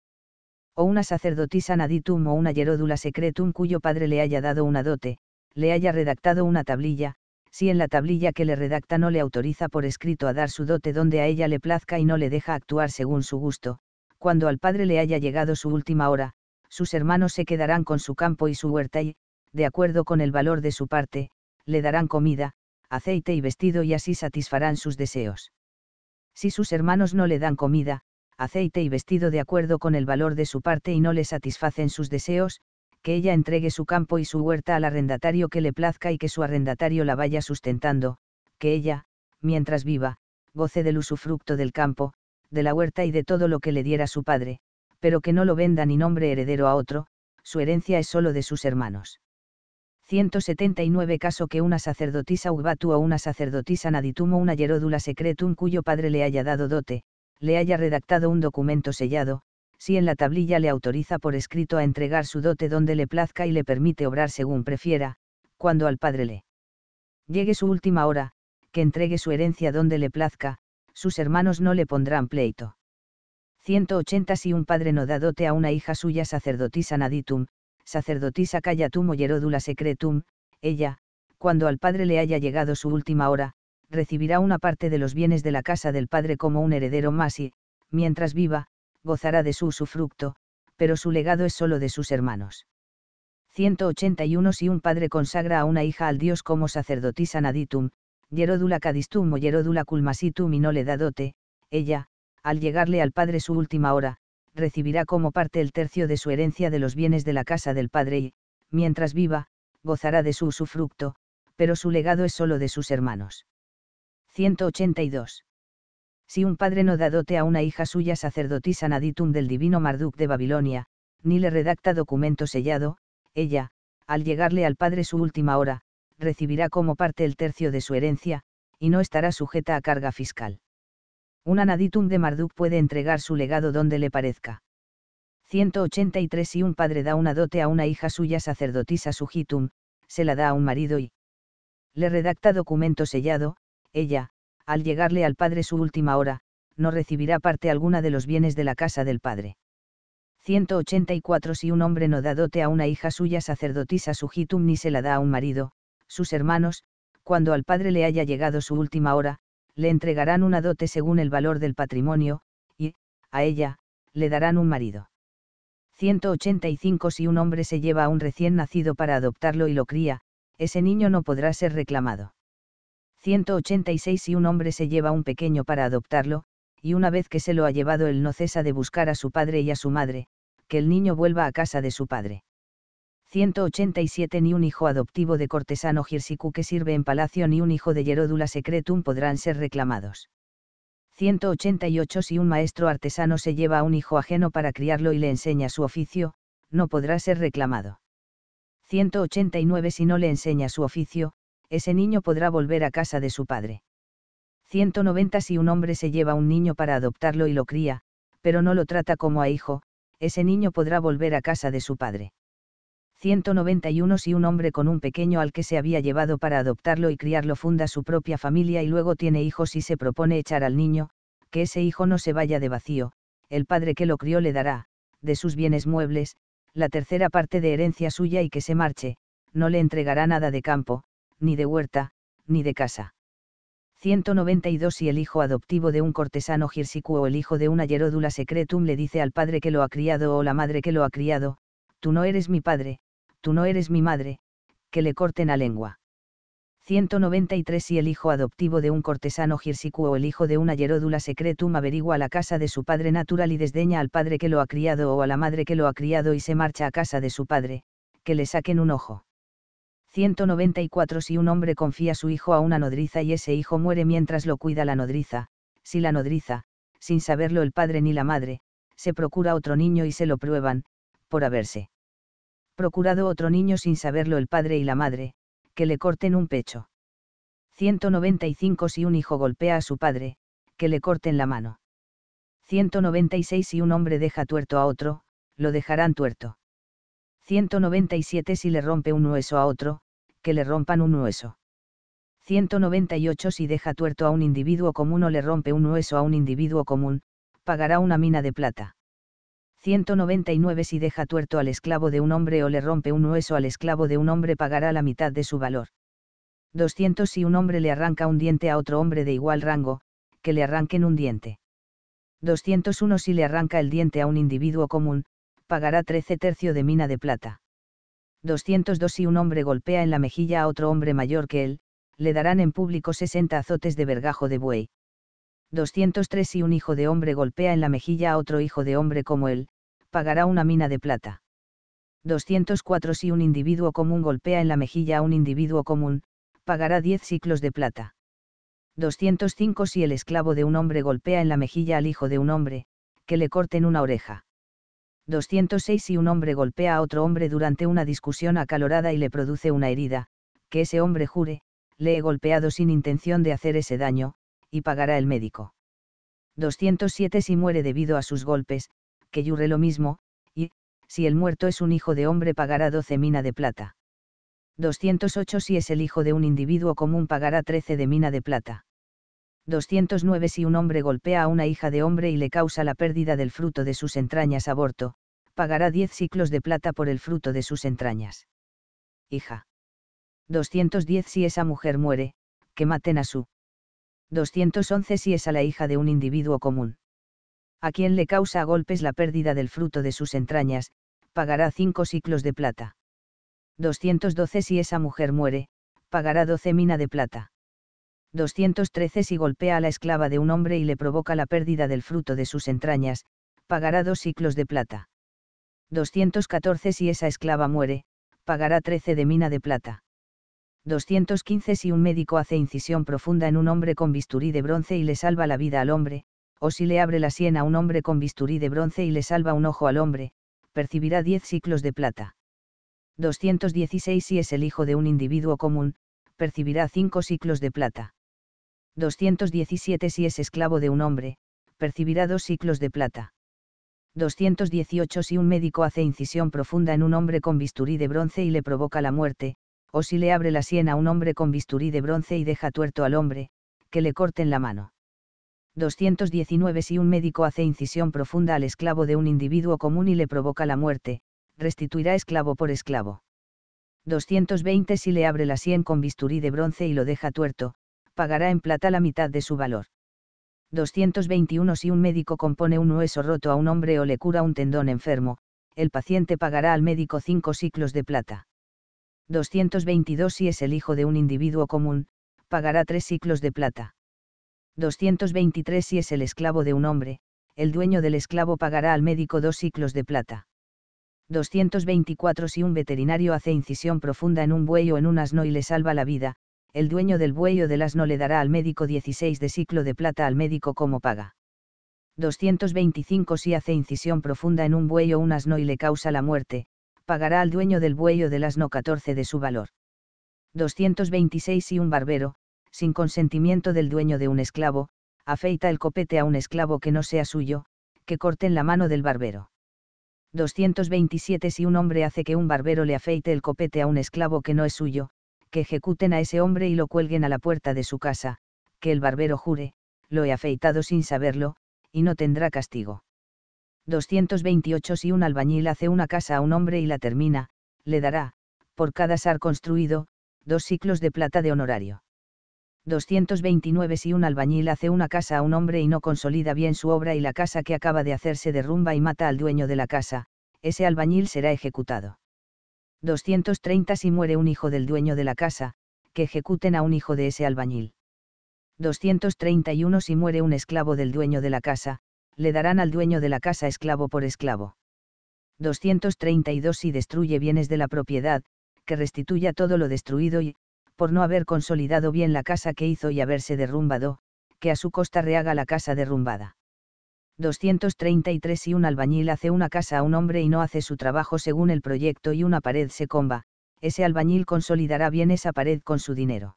o una sacerdotisa naditum o una jeródula secretum cuyo padre le haya dado una dote, le haya redactado una tablilla, si en la tablilla que le redacta no le autoriza por escrito a dar su dote donde a ella le plazca y no le deja actuar según su gusto, cuando al padre le haya llegado su última hora, sus hermanos se quedarán con su campo y su huerta y, de acuerdo con el valor de su parte, le darán comida, aceite y vestido y así satisfarán sus deseos. Si sus hermanos no le dan comida, aceite y vestido de acuerdo con el valor de su parte y no le satisfacen sus deseos, que ella entregue su campo y su huerta al arrendatario que le plazca y que su arrendatario la vaya sustentando, que ella, mientras viva, goce del usufructo del campo, de la huerta y de todo lo que le diera su padre, pero que no lo venda ni nombre heredero a otro, su herencia es solo de sus hermanos. 179 caso que una sacerdotisa ubatu o una sacerdotisa o una jeródula secretum cuyo padre le haya dado dote, le haya redactado un documento sellado, si en la tablilla le autoriza por escrito a entregar su dote donde le plazca y le permite obrar según prefiera, cuando al padre le llegue su última hora, que entregue su herencia donde le plazca, sus hermanos no le pondrán pleito. 180 Si un padre no da dote a una hija suya sacerdotisa naditum, sacerdotisa calla o yerodula secretum, ella, cuando al padre le haya llegado su última hora, recibirá una parte de los bienes de la casa del padre como un heredero más y, mientras viva, gozará de su usufructo, pero su legado es solo de sus hermanos. 181 Si un padre consagra a una hija al dios como sacerdotisa naditum, Yerodula cadistum o Yerodula culmasitum y no le da dote, ella, al llegarle al padre su última hora, recibirá como parte el tercio de su herencia de los bienes de la casa del padre y, mientras viva, gozará de su usufructo, pero su legado es solo de sus hermanos. 182. Si un padre no da dote a una hija suya sacerdotisa naditum del divino Marduk de Babilonia, ni le redacta documento sellado, ella, al llegarle al padre su última hora, recibirá como parte el tercio de su herencia, y no estará sujeta a carga fiscal. Un anaditum de Marduk puede entregar su legado donde le parezca. 183 Si un padre da una dote a una hija suya sacerdotisa sujitum, se la da a un marido y le redacta documento sellado, ella, al llegarle al padre su última hora, no recibirá parte alguna de los bienes de la casa del padre. 184 Si un hombre no da dote a una hija suya sacerdotisa sujitum ni se la da a un marido, sus hermanos, cuando al padre le haya llegado su última hora, le entregarán una dote según el valor del patrimonio, y, a ella, le darán un marido. 185 Si un hombre se lleva a un recién nacido para adoptarlo y lo cría, ese niño no podrá ser reclamado. 186 Si un hombre se lleva a un pequeño para adoptarlo, y una vez que se lo ha llevado él no cesa de buscar a su padre y a su madre, que el niño vuelva a casa de su padre. 187 ni un hijo adoptivo de cortesano Girsicu que sirve en palacio ni un hijo de Jeródula secretum podrán ser reclamados. 188 Si un maestro artesano se lleva a un hijo ajeno para criarlo y le enseña su oficio, no podrá ser reclamado. 189 Si no le enseña su oficio, ese niño podrá volver a casa de su padre. 190 Si un hombre se lleva a un niño para adoptarlo y lo cría, pero no lo trata como a hijo, ese niño podrá volver a casa de su padre. 191 Si un hombre con un pequeño al que se había llevado para adoptarlo y criarlo funda su propia familia y luego tiene hijos y se propone echar al niño, que ese hijo no se vaya de vacío, el padre que lo crió le dará, de sus bienes muebles, la tercera parte de herencia suya y que se marche, no le entregará nada de campo, ni de huerta, ni de casa. 192 Si el hijo adoptivo de un cortesano girsicu o el hijo de una yeródula secretum le dice al padre que lo ha criado o la madre que lo ha criado, tú no eres mi padre, tú no eres mi madre, que le corten la lengua. 193 Si el hijo adoptivo de un cortesano Girsicu o el hijo de una yeródula secretum averigua la casa de su padre natural y desdeña al padre que lo ha criado o a la madre que lo ha criado y se marcha a casa de su padre, que le saquen un ojo. 194 Si un hombre confía su hijo a una nodriza y ese hijo muere mientras lo cuida la nodriza, si la nodriza, sin saberlo el padre ni la madre, se procura otro niño y se lo prueban, por haberse procurado otro niño sin saberlo el padre y la madre, que le corten un pecho. 195 si un hijo golpea a su padre, que le corten la mano. 196 si un hombre deja tuerto a otro, lo dejarán tuerto. 197 si le rompe un hueso a otro, que le rompan un hueso. 198 si deja tuerto a un individuo común o le rompe un hueso a un individuo común, pagará una mina de plata. 199 Si deja tuerto al esclavo de un hombre o le rompe un hueso al esclavo de un hombre pagará la mitad de su valor. 200 Si un hombre le arranca un diente a otro hombre de igual rango, que le arranquen un diente. 201 Si le arranca el diente a un individuo común, pagará 13 tercio de mina de plata. 202 Si un hombre golpea en la mejilla a otro hombre mayor que él, le darán en público 60 azotes de vergajo de buey. 203 Si un hijo de hombre golpea en la mejilla a otro hijo de hombre como él, pagará una mina de plata. 204 Si un individuo común golpea en la mejilla a un individuo común, pagará 10 ciclos de plata. 205 Si el esclavo de un hombre golpea en la mejilla al hijo de un hombre, que le corten una oreja. 206 Si un hombre golpea a otro hombre durante una discusión acalorada y le produce una herida, que ese hombre jure, le he golpeado sin intención de hacer ese daño, y pagará el médico. 207 Si muere debido a sus golpes, que yurre lo mismo, y, si el muerto es un hijo de hombre pagará 12 mina de plata. 208 Si es el hijo de un individuo común pagará 13 de mina de plata. 209 Si un hombre golpea a una hija de hombre y le causa la pérdida del fruto de sus entrañas aborto, pagará 10 ciclos de plata por el fruto de sus entrañas. Hija. 210 Si esa mujer muere, que maten a su 211 si es a la hija de un individuo común. A quien le causa a golpes la pérdida del fruto de sus entrañas, pagará cinco ciclos de plata. 212 si esa mujer muere, pagará 12 mina de plata. 213 si golpea a la esclava de un hombre y le provoca la pérdida del fruto de sus entrañas, pagará dos ciclos de plata. 214 si esa esclava muere, pagará 13 de mina de plata. 215 Si un médico hace incisión profunda en un hombre con bisturí de bronce y le salva la vida al hombre, o si le abre la sien a un hombre con bisturí de bronce y le salva un ojo al hombre, percibirá 10 ciclos de plata. 216 Si es el hijo de un individuo común, percibirá 5 ciclos de plata. 217 Si es esclavo de un hombre, percibirá 2 ciclos de plata. 218 Si un médico hace incisión profunda en un hombre con bisturí de bronce y le provoca la muerte, o si le abre la sien a un hombre con bisturí de bronce y deja tuerto al hombre, que le corten la mano. 219 Si un médico hace incisión profunda al esclavo de un individuo común y le provoca la muerte, restituirá esclavo por esclavo. 220 Si le abre la sien con bisturí de bronce y lo deja tuerto, pagará en plata la mitad de su valor. 221 Si un médico compone un hueso roto a un hombre o le cura un tendón enfermo, el paciente pagará al médico cinco ciclos de plata. 222 si es el hijo de un individuo común, pagará tres ciclos de plata. 223 si es el esclavo de un hombre, el dueño del esclavo pagará al médico dos ciclos de plata. 224 Si un veterinario hace incisión profunda en un buey o en un asno y le salva la vida, el dueño del buey o del asno le dará al médico 16 de ciclo de plata al médico como paga. 225 Si hace incisión profunda en un buey o un asno y le causa la muerte, pagará al dueño del buey o del asno 14 de su valor. 226 Si un barbero, sin consentimiento del dueño de un esclavo, afeita el copete a un esclavo que no sea suyo, que corten la mano del barbero. 227 Si un hombre hace que un barbero le afeite el copete a un esclavo que no es suyo, que ejecuten a ese hombre y lo cuelguen a la puerta de su casa, que el barbero jure, lo he afeitado sin saberlo, y no tendrá castigo. 228 Si un albañil hace una casa a un hombre y la termina, le dará, por cada sar construido, dos ciclos de plata de honorario. 229 Si un albañil hace una casa a un hombre y no consolida bien su obra y la casa que acaba de hacerse derrumba y mata al dueño de la casa, ese albañil será ejecutado. 230 Si muere un hijo del dueño de la casa, que ejecuten a un hijo de ese albañil. 231 Si muere un esclavo del dueño de la casa, le darán al dueño de la casa esclavo por esclavo. 232 Si destruye bienes de la propiedad, que restituya todo lo destruido y, por no haber consolidado bien la casa que hizo y haberse derrumbado, que a su costa rehaga la casa derrumbada. 233 Si un albañil hace una casa a un hombre y no hace su trabajo según el proyecto y una pared se comba, ese albañil consolidará bien esa pared con su dinero.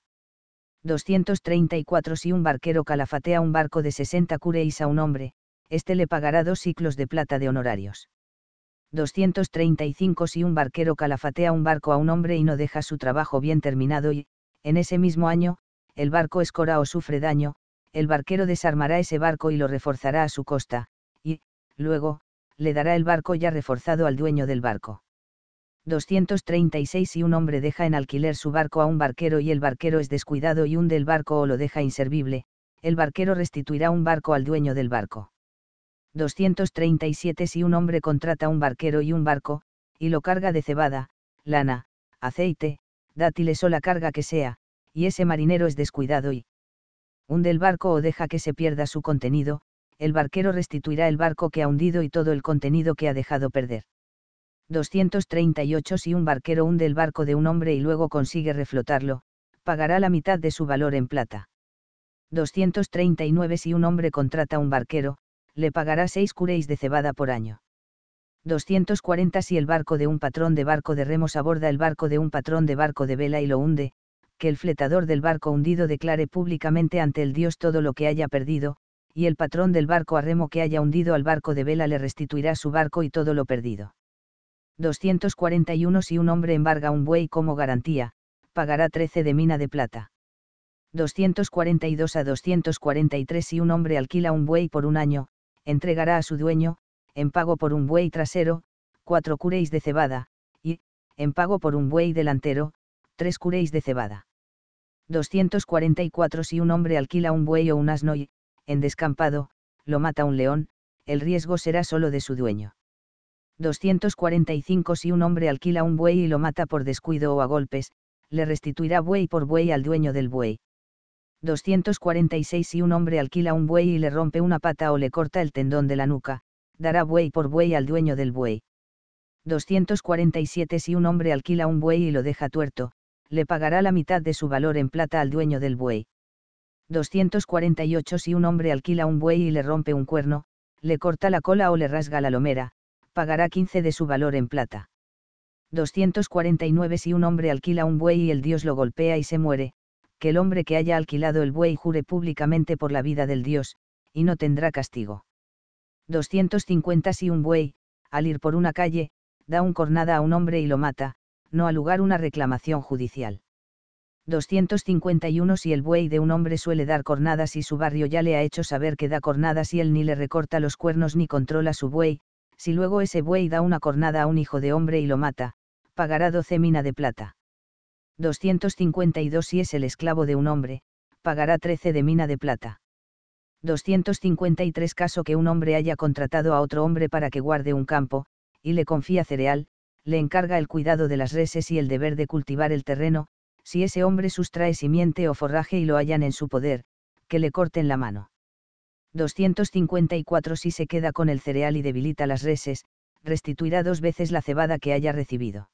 234 Si un barquero calafatea un barco de 60 cureis a un hombre, este le pagará dos ciclos de plata de honorarios. 235 Si un barquero calafatea un barco a un hombre y no deja su trabajo bien terminado y, en ese mismo año, el barco escora o sufre daño, el barquero desarmará ese barco y lo reforzará a su costa, y, luego, le dará el barco ya reforzado al dueño del barco. 236 Si un hombre deja en alquiler su barco a un barquero y el barquero es descuidado y hunde el barco o lo deja inservible, el barquero restituirá un barco al dueño del barco. 237 Si un hombre contrata un barquero y un barco, y lo carga de cebada, lana, aceite, dátiles o la carga que sea, y ese marinero es descuidado y hunde el barco o deja que se pierda su contenido, el barquero restituirá el barco que ha hundido y todo el contenido que ha dejado perder. 238 Si un barquero hunde el barco de un hombre y luego consigue reflotarlo, pagará la mitad de su valor en plata. 239 Si un hombre contrata un barquero, le pagará seis cureis de cebada por año. 240 Si el barco de un patrón de barco de remos aborda el barco de un patrón de barco de vela y lo hunde, que el fletador del barco hundido declare públicamente ante el Dios todo lo que haya perdido, y el patrón del barco a remo que haya hundido al barco de vela le restituirá su barco y todo lo perdido. 241 Si un hombre embarga un buey como garantía, pagará 13 de mina de plata. 242 a 243 Si un hombre alquila un buey por un año, entregará a su dueño, en pago por un buey trasero, cuatro curéis de cebada, y, en pago por un buey delantero, tres curéis de cebada. 244 Si un hombre alquila un buey o un asno y, en descampado, lo mata un león, el riesgo será solo de su dueño. 245 Si un hombre alquila un buey y lo mata por descuido o a golpes, le restituirá buey por buey al dueño del buey. 246 Si un hombre alquila un buey y le rompe una pata o le corta el tendón de la nuca, dará buey por buey al dueño del buey. 247 Si un hombre alquila un buey y lo deja tuerto, le pagará la mitad de su valor en plata al dueño del buey. 248 Si un hombre alquila un buey y le rompe un cuerno, le corta la cola o le rasga la lomera, pagará 15 de su valor en plata. 249 Si un hombre alquila un buey y el dios lo golpea y se muere, que el hombre que haya alquilado el buey jure públicamente por la vida del dios, y no tendrá castigo. 250 Si un buey, al ir por una calle, da un cornada a un hombre y lo mata, no ha lugar una reclamación judicial. 251 Si el buey de un hombre suele dar cornadas y su barrio ya le ha hecho saber que da cornadas y él ni le recorta los cuernos ni controla su buey, si luego ese buey da una cornada a un hijo de hombre y lo mata, pagará doce mina de plata. 252 Si es el esclavo de un hombre, pagará 13 de mina de plata. 253 Caso que un hombre haya contratado a otro hombre para que guarde un campo, y le confía cereal, le encarga el cuidado de las reses y el deber de cultivar el terreno, si ese hombre sustrae simiente o forraje y lo hallan en su poder, que le corten la mano. 254 Si se queda con el cereal y debilita las reses, restituirá dos veces la cebada que haya recibido.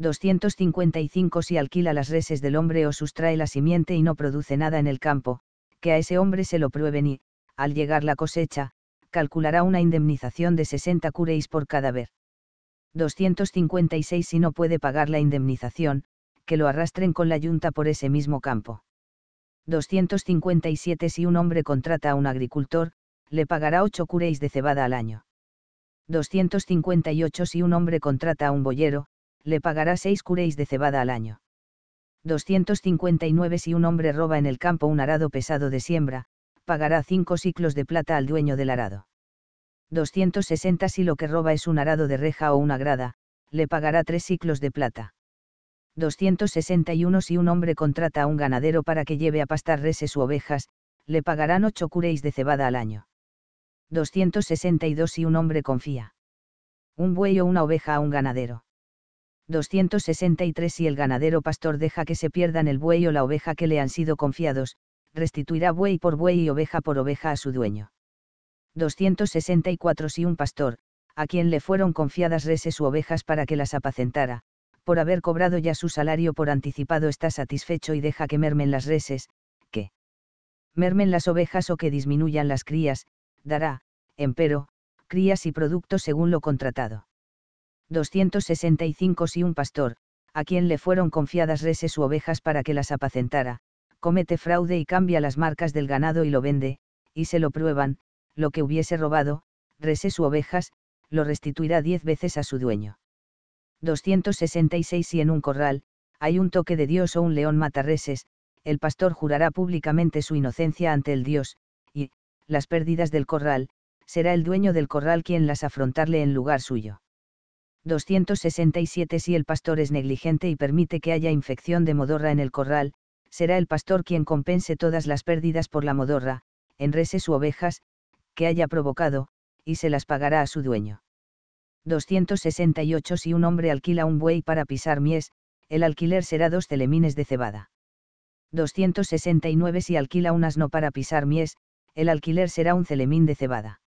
255 Si alquila las reses del hombre o sustrae la simiente y no produce nada en el campo, que a ese hombre se lo prueben y, al llegar la cosecha, calculará una indemnización de 60 cureis por cadáver. 256 Si no puede pagar la indemnización, que lo arrastren con la yunta por ese mismo campo. 257 Si un hombre contrata a un agricultor, le pagará 8 cureis de cebada al año. 258 Si un hombre contrata a un boyero, le pagará seis cureis de cebada al año. 259 Si un hombre roba en el campo un arado pesado de siembra, pagará cinco ciclos de plata al dueño del arado. 260 Si lo que roba es un arado de reja o una grada, le pagará tres ciclos de plata. 261 Si un hombre contrata a un ganadero para que lleve a pastar reses u ovejas, le pagarán ocho curéis de cebada al año. 262 Si un hombre confía un buey o una oveja a un ganadero 263 Si el ganadero pastor deja que se pierdan el buey o la oveja que le han sido confiados, restituirá buey por buey y oveja por oveja a su dueño. 264 Si un pastor, a quien le fueron confiadas reses u ovejas para que las apacentara, por haber cobrado ya su salario por anticipado está satisfecho y deja que mermen las reses, que mermen las ovejas o que disminuyan las crías, dará, empero, crías y productos según lo contratado. 265 Si un pastor, a quien le fueron confiadas reses u ovejas para que las apacentara, comete fraude y cambia las marcas del ganado y lo vende, y se lo prueban, lo que hubiese robado, reses u ovejas, lo restituirá diez veces a su dueño. 266 Si en un corral, hay un toque de Dios o un león mata reses, el pastor jurará públicamente su inocencia ante el Dios, y, las pérdidas del corral, será el dueño del corral quien las afrontarle en lugar suyo. 267 Si el pastor es negligente y permite que haya infección de modorra en el corral, será el pastor quien compense todas las pérdidas por la modorra, en reses ovejas, que haya provocado, y se las pagará a su dueño. 268 Si un hombre alquila un buey para pisar mies, el alquiler será dos celemines de cebada. 269 Si alquila un asno para pisar mies, el alquiler será un celemín de cebada.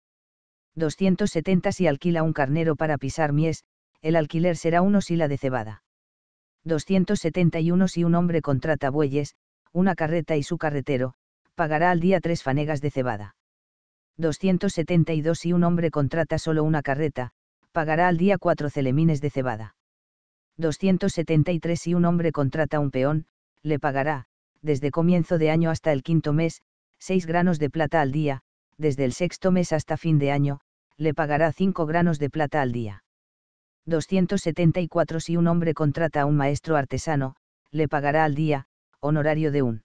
270 Si alquila un carnero para pisar mies, el alquiler será uno si la de cebada. 271 Si un hombre contrata bueyes, una carreta y su carretero, pagará al día tres fanegas de cebada. 272 Si un hombre contrata solo una carreta, pagará al día cuatro celemines de cebada. 273 Si un hombre contrata un peón, le pagará, desde comienzo de año hasta el quinto mes, seis granos de plata al día, desde el sexto mes hasta fin de año, le pagará cinco granos de plata al día. 274 Si un hombre contrata a un maestro artesano, le pagará al día, honorario de un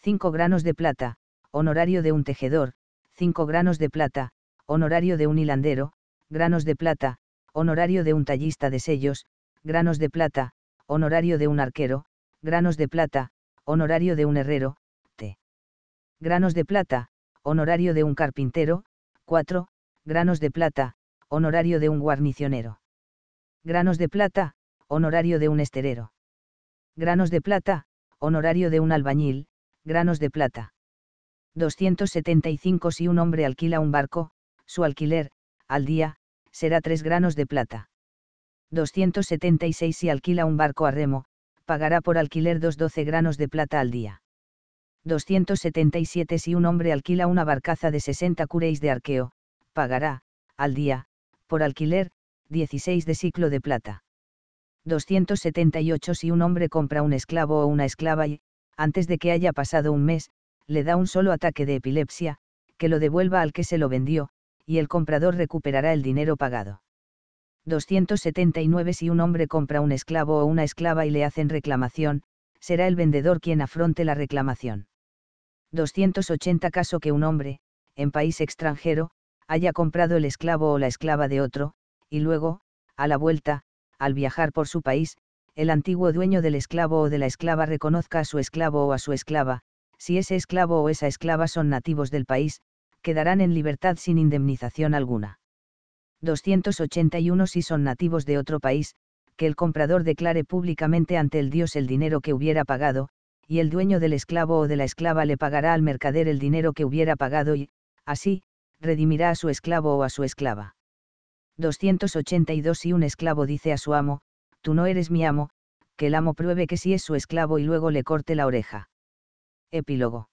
5 granos de plata, honorario de un tejedor, 5 granos de plata, honorario de un hilandero, granos de plata, honorario de un tallista de sellos, granos de plata, honorario de un arquero, granos de plata, honorario de un herrero, t. Granos de plata, honorario de un carpintero, 4, granos de plata, honorario de un guarnicionero granos de plata, honorario de un esterero. Granos de plata, honorario de un albañil, granos de plata. 275 Si un hombre alquila un barco, su alquiler, al día, será 3 granos de plata. 276 Si alquila un barco a remo, pagará por alquiler 212 granos de plata al día. 277 Si un hombre alquila una barcaza de 60 cureis de arqueo, pagará, al día, por alquiler, 16 de ciclo de plata. 278 Si un hombre compra un esclavo o una esclava y, antes de que haya pasado un mes, le da un solo ataque de epilepsia, que lo devuelva al que se lo vendió, y el comprador recuperará el dinero pagado. 279 Si un hombre compra un esclavo o una esclava y le hacen reclamación, será el vendedor quien afronte la reclamación. 280 Caso que un hombre, en país extranjero, haya comprado el esclavo o la esclava de otro, y luego, a la vuelta, al viajar por su país, el antiguo dueño del esclavo o de la esclava reconozca a su esclavo o a su esclava, si ese esclavo o esa esclava son nativos del país, quedarán en libertad sin indemnización alguna. 281 Si son nativos de otro país, que el comprador declare públicamente ante el dios el dinero que hubiera pagado, y el dueño del esclavo o de la esclava le pagará al mercader el dinero que hubiera pagado y, así, redimirá a su esclavo o a su esclava. 282 Y un esclavo dice a su amo, tú no eres mi amo, que el amo pruebe que sí es su esclavo y luego le corte la oreja. Epílogo.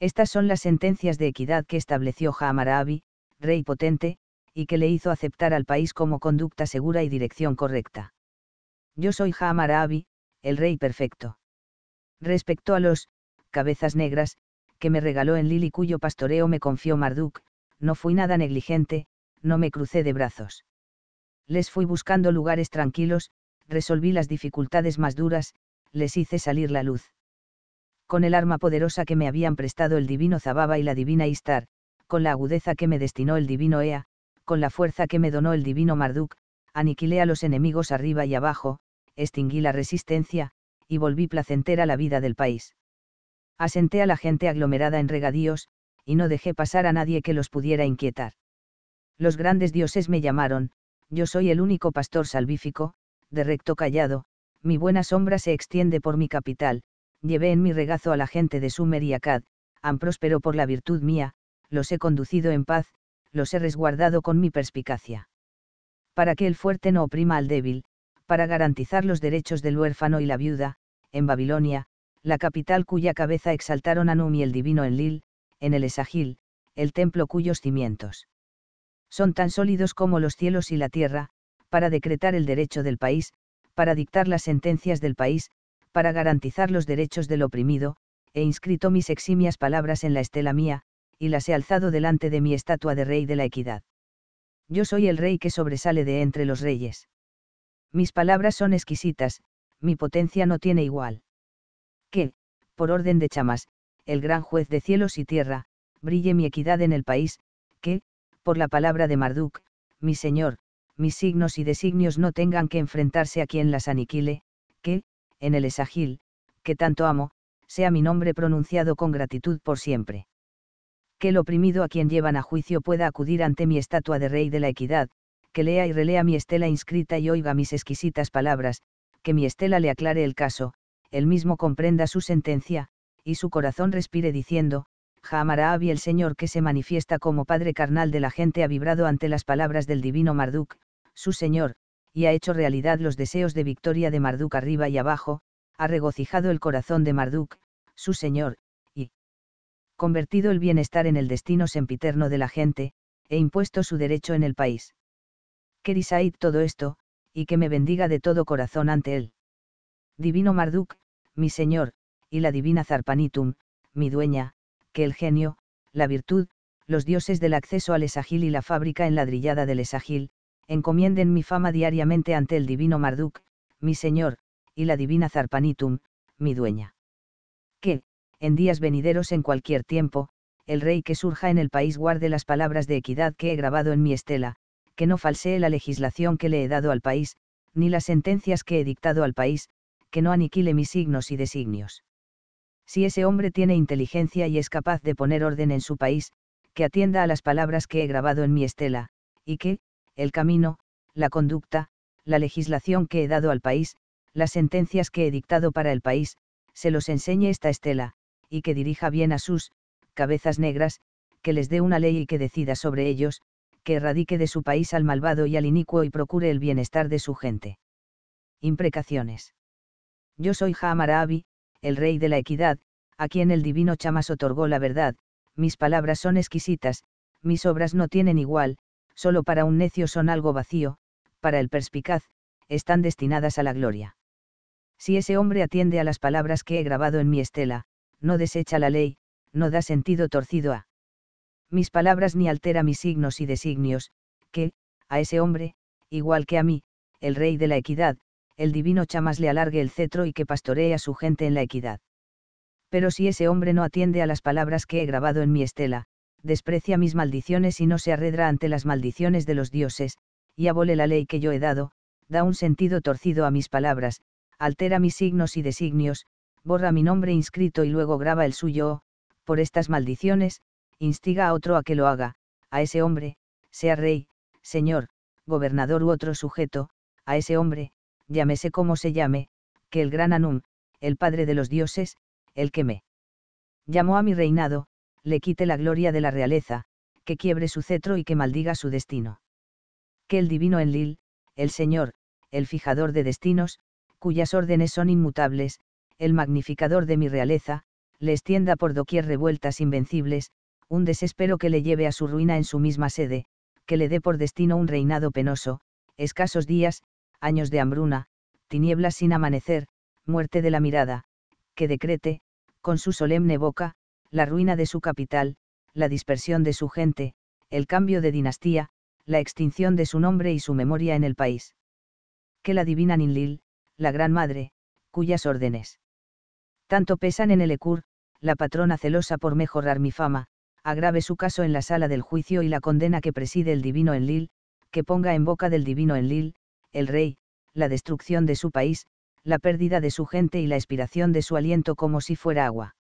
Estas son las sentencias de equidad que estableció Jaamarabi, rey potente, y que le hizo aceptar al país como conducta segura y dirección correcta. Yo soy Jaamarabi, el rey perfecto. Respecto a los cabezas negras, que me regaló en Lili cuyo pastoreo me confió Marduk, no fui nada negligente, no me crucé de brazos. Les fui buscando lugares tranquilos, resolví las dificultades más duras, les hice salir la luz. Con el arma poderosa que me habían prestado el divino Zababa y la divina Istar, con la agudeza que me destinó el divino Ea, con la fuerza que me donó el divino Marduk, aniquilé a los enemigos arriba y abajo, extinguí la resistencia, y volví placentera la vida del país. Asenté a la gente aglomerada en regadíos, y no dejé pasar a nadie que los pudiera inquietar. Los grandes dioses me llamaron, yo soy el único pastor salvífico, de recto callado, mi buena sombra se extiende por mi capital, llevé en mi regazo a la gente de Sumer y Akkad, han próspero por la virtud mía, los he conducido en paz, los he resguardado con mi perspicacia. Para que el fuerte no oprima al débil, para garantizar los derechos del huérfano y la viuda, en Babilonia, la capital cuya cabeza exaltaron a y el divino Enlil, en el Esagil, el templo cuyos cimientos son tan sólidos como los cielos y la tierra, para decretar el derecho del país, para dictar las sentencias del país, para garantizar los derechos del oprimido, he inscrito mis eximias palabras en la estela mía, y las he alzado delante de mi estatua de rey de la equidad. Yo soy el rey que sobresale de entre los reyes. Mis palabras son exquisitas, mi potencia no tiene igual. Que, por orden de Chamas, el gran juez de cielos y tierra, brille mi equidad en el país, que, por la palabra de Marduk, mi Señor, mis signos y designios no tengan que enfrentarse a quien las aniquile, que, en el Esagil, que tanto amo, sea mi nombre pronunciado con gratitud por siempre. Que el oprimido a quien llevan a juicio pueda acudir ante mi estatua de Rey de la Equidad, que lea y relea mi estela inscrita y oiga mis exquisitas palabras, que mi estela le aclare el caso, él mismo comprenda su sentencia, y su corazón respire diciendo, Jamará y el Señor que se manifiesta como Padre carnal de la gente ha vibrado ante las palabras del divino Marduk, su Señor, y ha hecho realidad los deseos de victoria de Marduk arriba y abajo, ha regocijado el corazón de Marduk, su Señor, y convertido el bienestar en el destino sempiterno de la gente, e impuesto su derecho en el país. Querisaid todo esto, y que me bendiga de todo corazón ante él. Divino Marduk, mi Señor, y la divina Zarpanitum, mi dueña, que el genio, la virtud, los dioses del acceso al Esagil y la fábrica enladrillada del Esagil, encomienden mi fama diariamente ante el divino Marduk, mi señor, y la divina Zarpanitum, mi dueña. Que, en días venideros en cualquier tiempo, el rey que surja en el país guarde las palabras de equidad que he grabado en mi estela, que no falsee la legislación que le he dado al país, ni las sentencias que he dictado al país, que no aniquile mis signos y designios si ese hombre tiene inteligencia y es capaz de poner orden en su país, que atienda a las palabras que he grabado en mi estela, y que, el camino, la conducta, la legislación que he dado al país, las sentencias que he dictado para el país, se los enseñe esta estela, y que dirija bien a sus, cabezas negras, que les dé una ley y que decida sobre ellos, que erradique de su país al malvado y al inicuo y procure el bienestar de su gente. Imprecaciones. Yo soy Jaamar Abi, el rey de la equidad, a quien el divino Chamas otorgó la verdad, mis palabras son exquisitas, mis obras no tienen igual, solo para un necio son algo vacío, para el perspicaz, están destinadas a la gloria. Si ese hombre atiende a las palabras que he grabado en mi estela, no desecha la ley, no da sentido torcido a mis palabras ni altera mis signos y designios, que, a ese hombre, igual que a mí, el rey de la equidad, el divino Chamas le alargue el cetro y que pastoree a su gente en la equidad. Pero si ese hombre no atiende a las palabras que he grabado en mi estela, desprecia mis maldiciones y no se arredra ante las maldiciones de los dioses, y abole la ley que yo he dado, da un sentido torcido a mis palabras, altera mis signos y designios, borra mi nombre inscrito y luego graba el suyo oh, por estas maldiciones, instiga a otro a que lo haga, a ese hombre, sea rey, señor, gobernador u otro sujeto, a ese hombre, llámese como se llame, que el gran Anum, el padre de los dioses, el que me llamó a mi reinado, le quite la gloria de la realeza, que quiebre su cetro y que maldiga su destino. Que el divino Enlil, el Señor, el fijador de destinos, cuyas órdenes son inmutables, el magnificador de mi realeza, le extienda por doquier revueltas invencibles, un desespero que le lleve a su ruina en su misma sede, que le dé por destino un reinado penoso, escasos días, años de hambruna, tinieblas sin amanecer, muerte de la mirada, que decrete, con su solemne boca, la ruina de su capital, la dispersión de su gente, el cambio de dinastía, la extinción de su nombre y su memoria en el país. Que la divina Ninlil, la Gran Madre, cuyas órdenes tanto pesan en el Ecur, la patrona celosa por mejorar mi fama, agrave su caso en la sala del juicio y la condena que preside el divino Enlil, que ponga en boca del divino Enlil, el rey, la destrucción de su país, la pérdida de su gente y la expiración de su aliento como si fuera agua.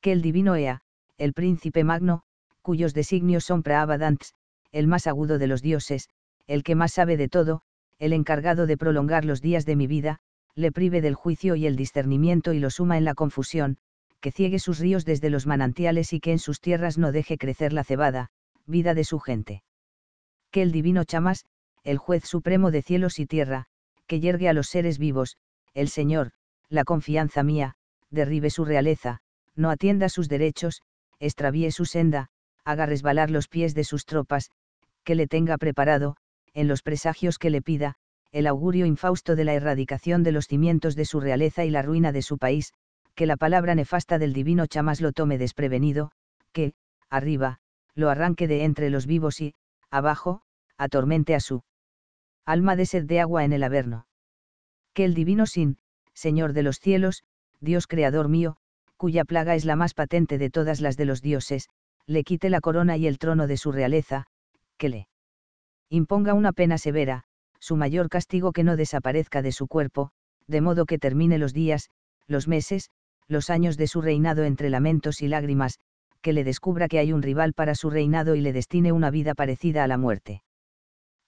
Que el divino Ea, el príncipe magno, cuyos designios son Praabadants, el más agudo de los dioses, el que más sabe de todo, el encargado de prolongar los días de mi vida, le prive del juicio y el discernimiento y lo suma en la confusión, que ciegue sus ríos desde los manantiales y que en sus tierras no deje crecer la cebada, vida de su gente. Que el divino Chamas, el juez supremo de cielos y tierra, que yergue a los seres vivos, el Señor, la confianza mía, derribe su realeza, no atienda sus derechos, extravíe su senda, haga resbalar los pies de sus tropas, que le tenga preparado, en los presagios que le pida, el augurio infausto de la erradicación de los cimientos de su realeza y la ruina de su país, que la palabra nefasta del divino chamas lo tome desprevenido, que, arriba, lo arranque de entre los vivos y, abajo, atormente a su alma de sed de agua en el Averno. Que el divino Sin, Señor de los cielos, Dios creador mío, cuya plaga es la más patente de todas las de los dioses, le quite la corona y el trono de su realeza, que le imponga una pena severa, su mayor castigo que no desaparezca de su cuerpo, de modo que termine los días, los meses, los años de su reinado entre lamentos y lágrimas, que le descubra que hay un rival para su reinado y le destine una vida parecida a la muerte.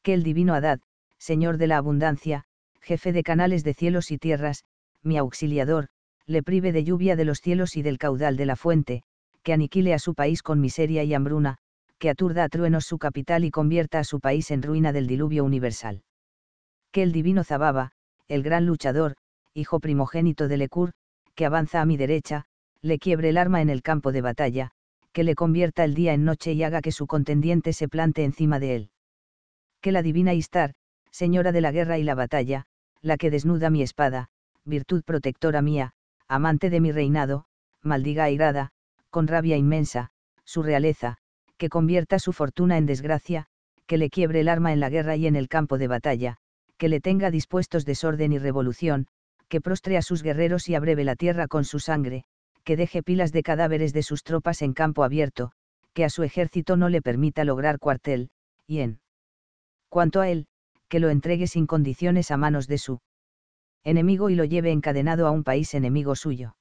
Que el divino Adad, Señor de la Abundancia, jefe de canales de cielos y tierras, mi auxiliador, le prive de lluvia de los cielos y del caudal de la fuente, que aniquile a su país con miseria y hambruna, que aturda a truenos su capital y convierta a su país en ruina del diluvio universal. Que el divino Zababa, el gran luchador, hijo primogénito de Lekur, que avanza a mi derecha, le quiebre el arma en el campo de batalla, que le convierta el día en noche y haga que su contendiente se plante encima de él. Que la divina Istar, señora de la guerra y la batalla, la que desnuda mi espada, virtud protectora mía, amante de mi reinado, maldiga airada, con rabia inmensa, su realeza, que convierta su fortuna en desgracia, que le quiebre el arma en la guerra y en el campo de batalla, que le tenga dispuestos desorden y revolución, que prostre a sus guerreros y abreve la tierra con su sangre, que deje pilas de cadáveres de sus tropas en campo abierto, que a su ejército no le permita lograr cuartel, y en cuanto a él, que lo entregue sin condiciones a manos de su enemigo y lo lleve encadenado a un país enemigo suyo.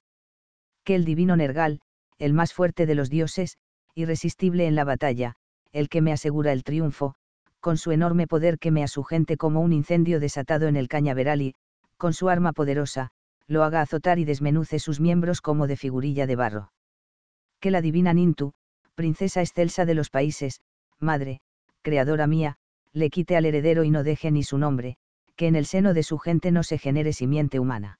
Que el divino Nergal, el más fuerte de los dioses, irresistible en la batalla, el que me asegura el triunfo, con su enorme poder queme a su gente como un incendio desatado en el cañaveral y, con su arma poderosa, lo haga azotar y desmenuce sus miembros como de figurilla de barro. Que la divina Nintu, princesa excelsa de los países, madre, creadora mía, le quite al heredero y no deje ni su nombre, que en el seno de su gente no se genere simiente humana.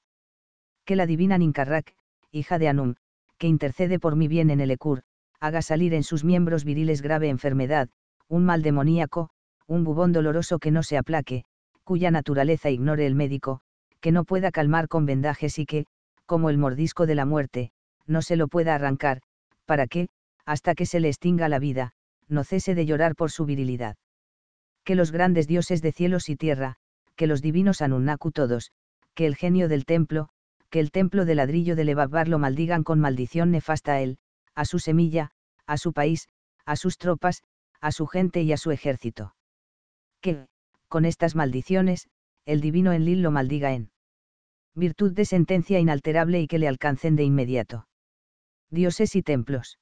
Que la divina Ninkarrak, hija de Anum, que intercede por mi bien en el Ekur, haga salir en sus miembros viriles grave enfermedad, un mal demoníaco, un bubón doloroso que no se aplaque, cuya naturaleza ignore el médico, que no pueda calmar con vendajes y que, como el mordisco de la muerte, no se lo pueda arrancar, para que, hasta que se le extinga la vida, no cese de llorar por su virilidad que los grandes dioses de cielos y tierra, que los divinos Anunnaku todos, que el genio del templo, que el templo de ladrillo de Lebabbar lo maldigan con maldición nefasta a él, a su semilla, a su país, a sus tropas, a su gente y a su ejército. Que, con estas maldiciones, el divino Enlil lo maldiga en virtud de sentencia inalterable y que le alcancen de inmediato. Dioses y templos.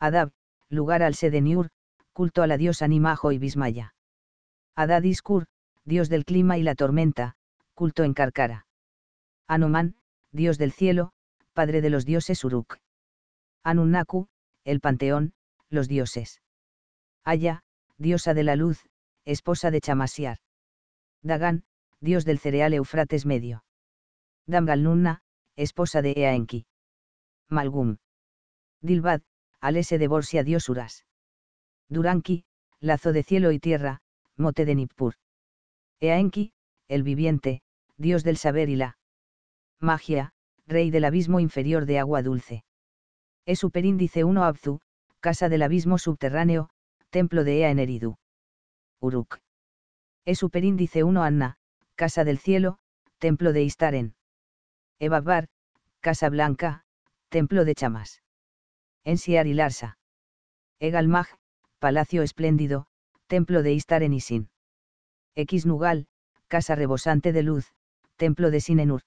Adab, lugar al Sedeniur, culto a la diosa Nimajo y Bismaya. Kur, dios del clima y la tormenta, culto en Karkara. Anuman, dios del cielo, padre de los dioses Uruk. Anunnaku, el panteón, los dioses. Aya, diosa de la luz, esposa de Chamasiar. Dagan, dios del cereal Eufrates medio. Damgalnunna, esposa de Eaenki. Malgum. Dilbad, Alese de Borsia dios Uras. Duranki, lazo de cielo y tierra, Mote de Nippur. Enki, el viviente, dios del saber y la magia, rey del abismo inferior de agua dulce. E superíndice 1 Abzu, casa del abismo subterráneo, templo de Ea en Eridu. Uruk. E superíndice 1 Anna, casa del cielo, templo de Istaren. Ebabbar, casa blanca, templo de Chamas. Ensiar y Larsa. Mag, palacio espléndido, templo de Istar en Isin. X Nugal, casa rebosante de luz, templo de Sinenur.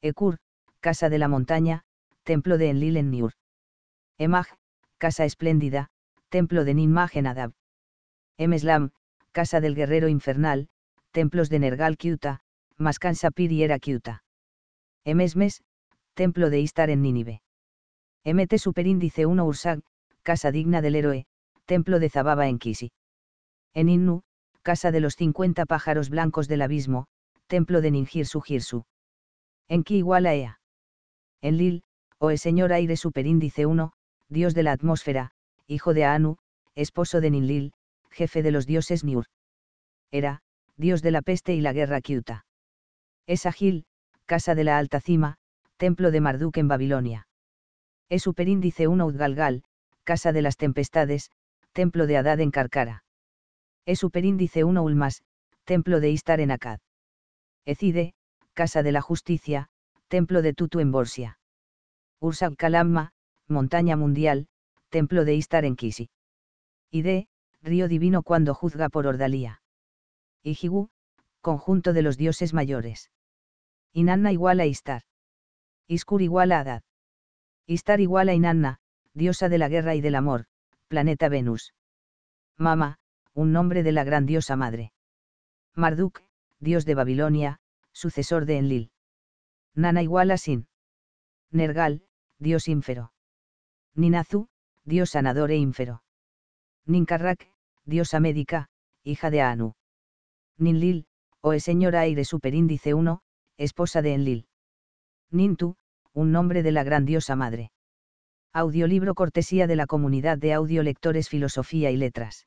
Ekur, casa de la montaña, templo de Enlil en Niur. Emag, casa espléndida, templo de Ninmaj en Adab. Emeslam, casa del guerrero infernal, templos de Nergal Kiuta, Maskansapir y Era Kiuta. Emesmes, templo de Istar en Nínive. MT Superíndice 1 Ursag, casa digna del héroe, templo de Zababa en Kisi en Innu, casa de los 50 pájaros blancos del abismo, templo de Ningirsu Girsu. En Ki a En Lil, o el señor aire superíndice 1, dios de la atmósfera, hijo de Anu, esposo de Ninlil, jefe de los dioses Niur. Era, dios de la peste y la guerra Kiuta. Es Agil, casa de la alta cima, templo de Marduk en Babilonia. Es superíndice 1 Udgalgal, casa de las tempestades, templo de Adad en Karkara. E superíndice 1 Ulmas, templo de Istar en Akkad. Ecide, casa de la justicia, templo de Tutu en Borsia. Ursa Kalamma, montaña mundial, templo de Istar en Kisi. Ide, río divino cuando juzga por Ordalía. Ijigu, conjunto de los dioses mayores. Inanna igual a Istar. Iskur igual a Adad. Istar igual a Inanna, diosa de la guerra y del amor, planeta Venus. Mama, un nombre de la grandiosa madre. Marduk, dios de Babilonia, sucesor de Enlil. Nana igual a Sin. Nergal, dios ínfero. Ninazu, dios sanador e ínfero. Ninkarrak, diosa médica, hija de Anu. Ninlil, o es señora aire superíndice 1, esposa de Enlil. Nintu, un nombre de la grandiosa madre. Audiolibro cortesía de la comunidad de audiolectores Filosofía y Letras.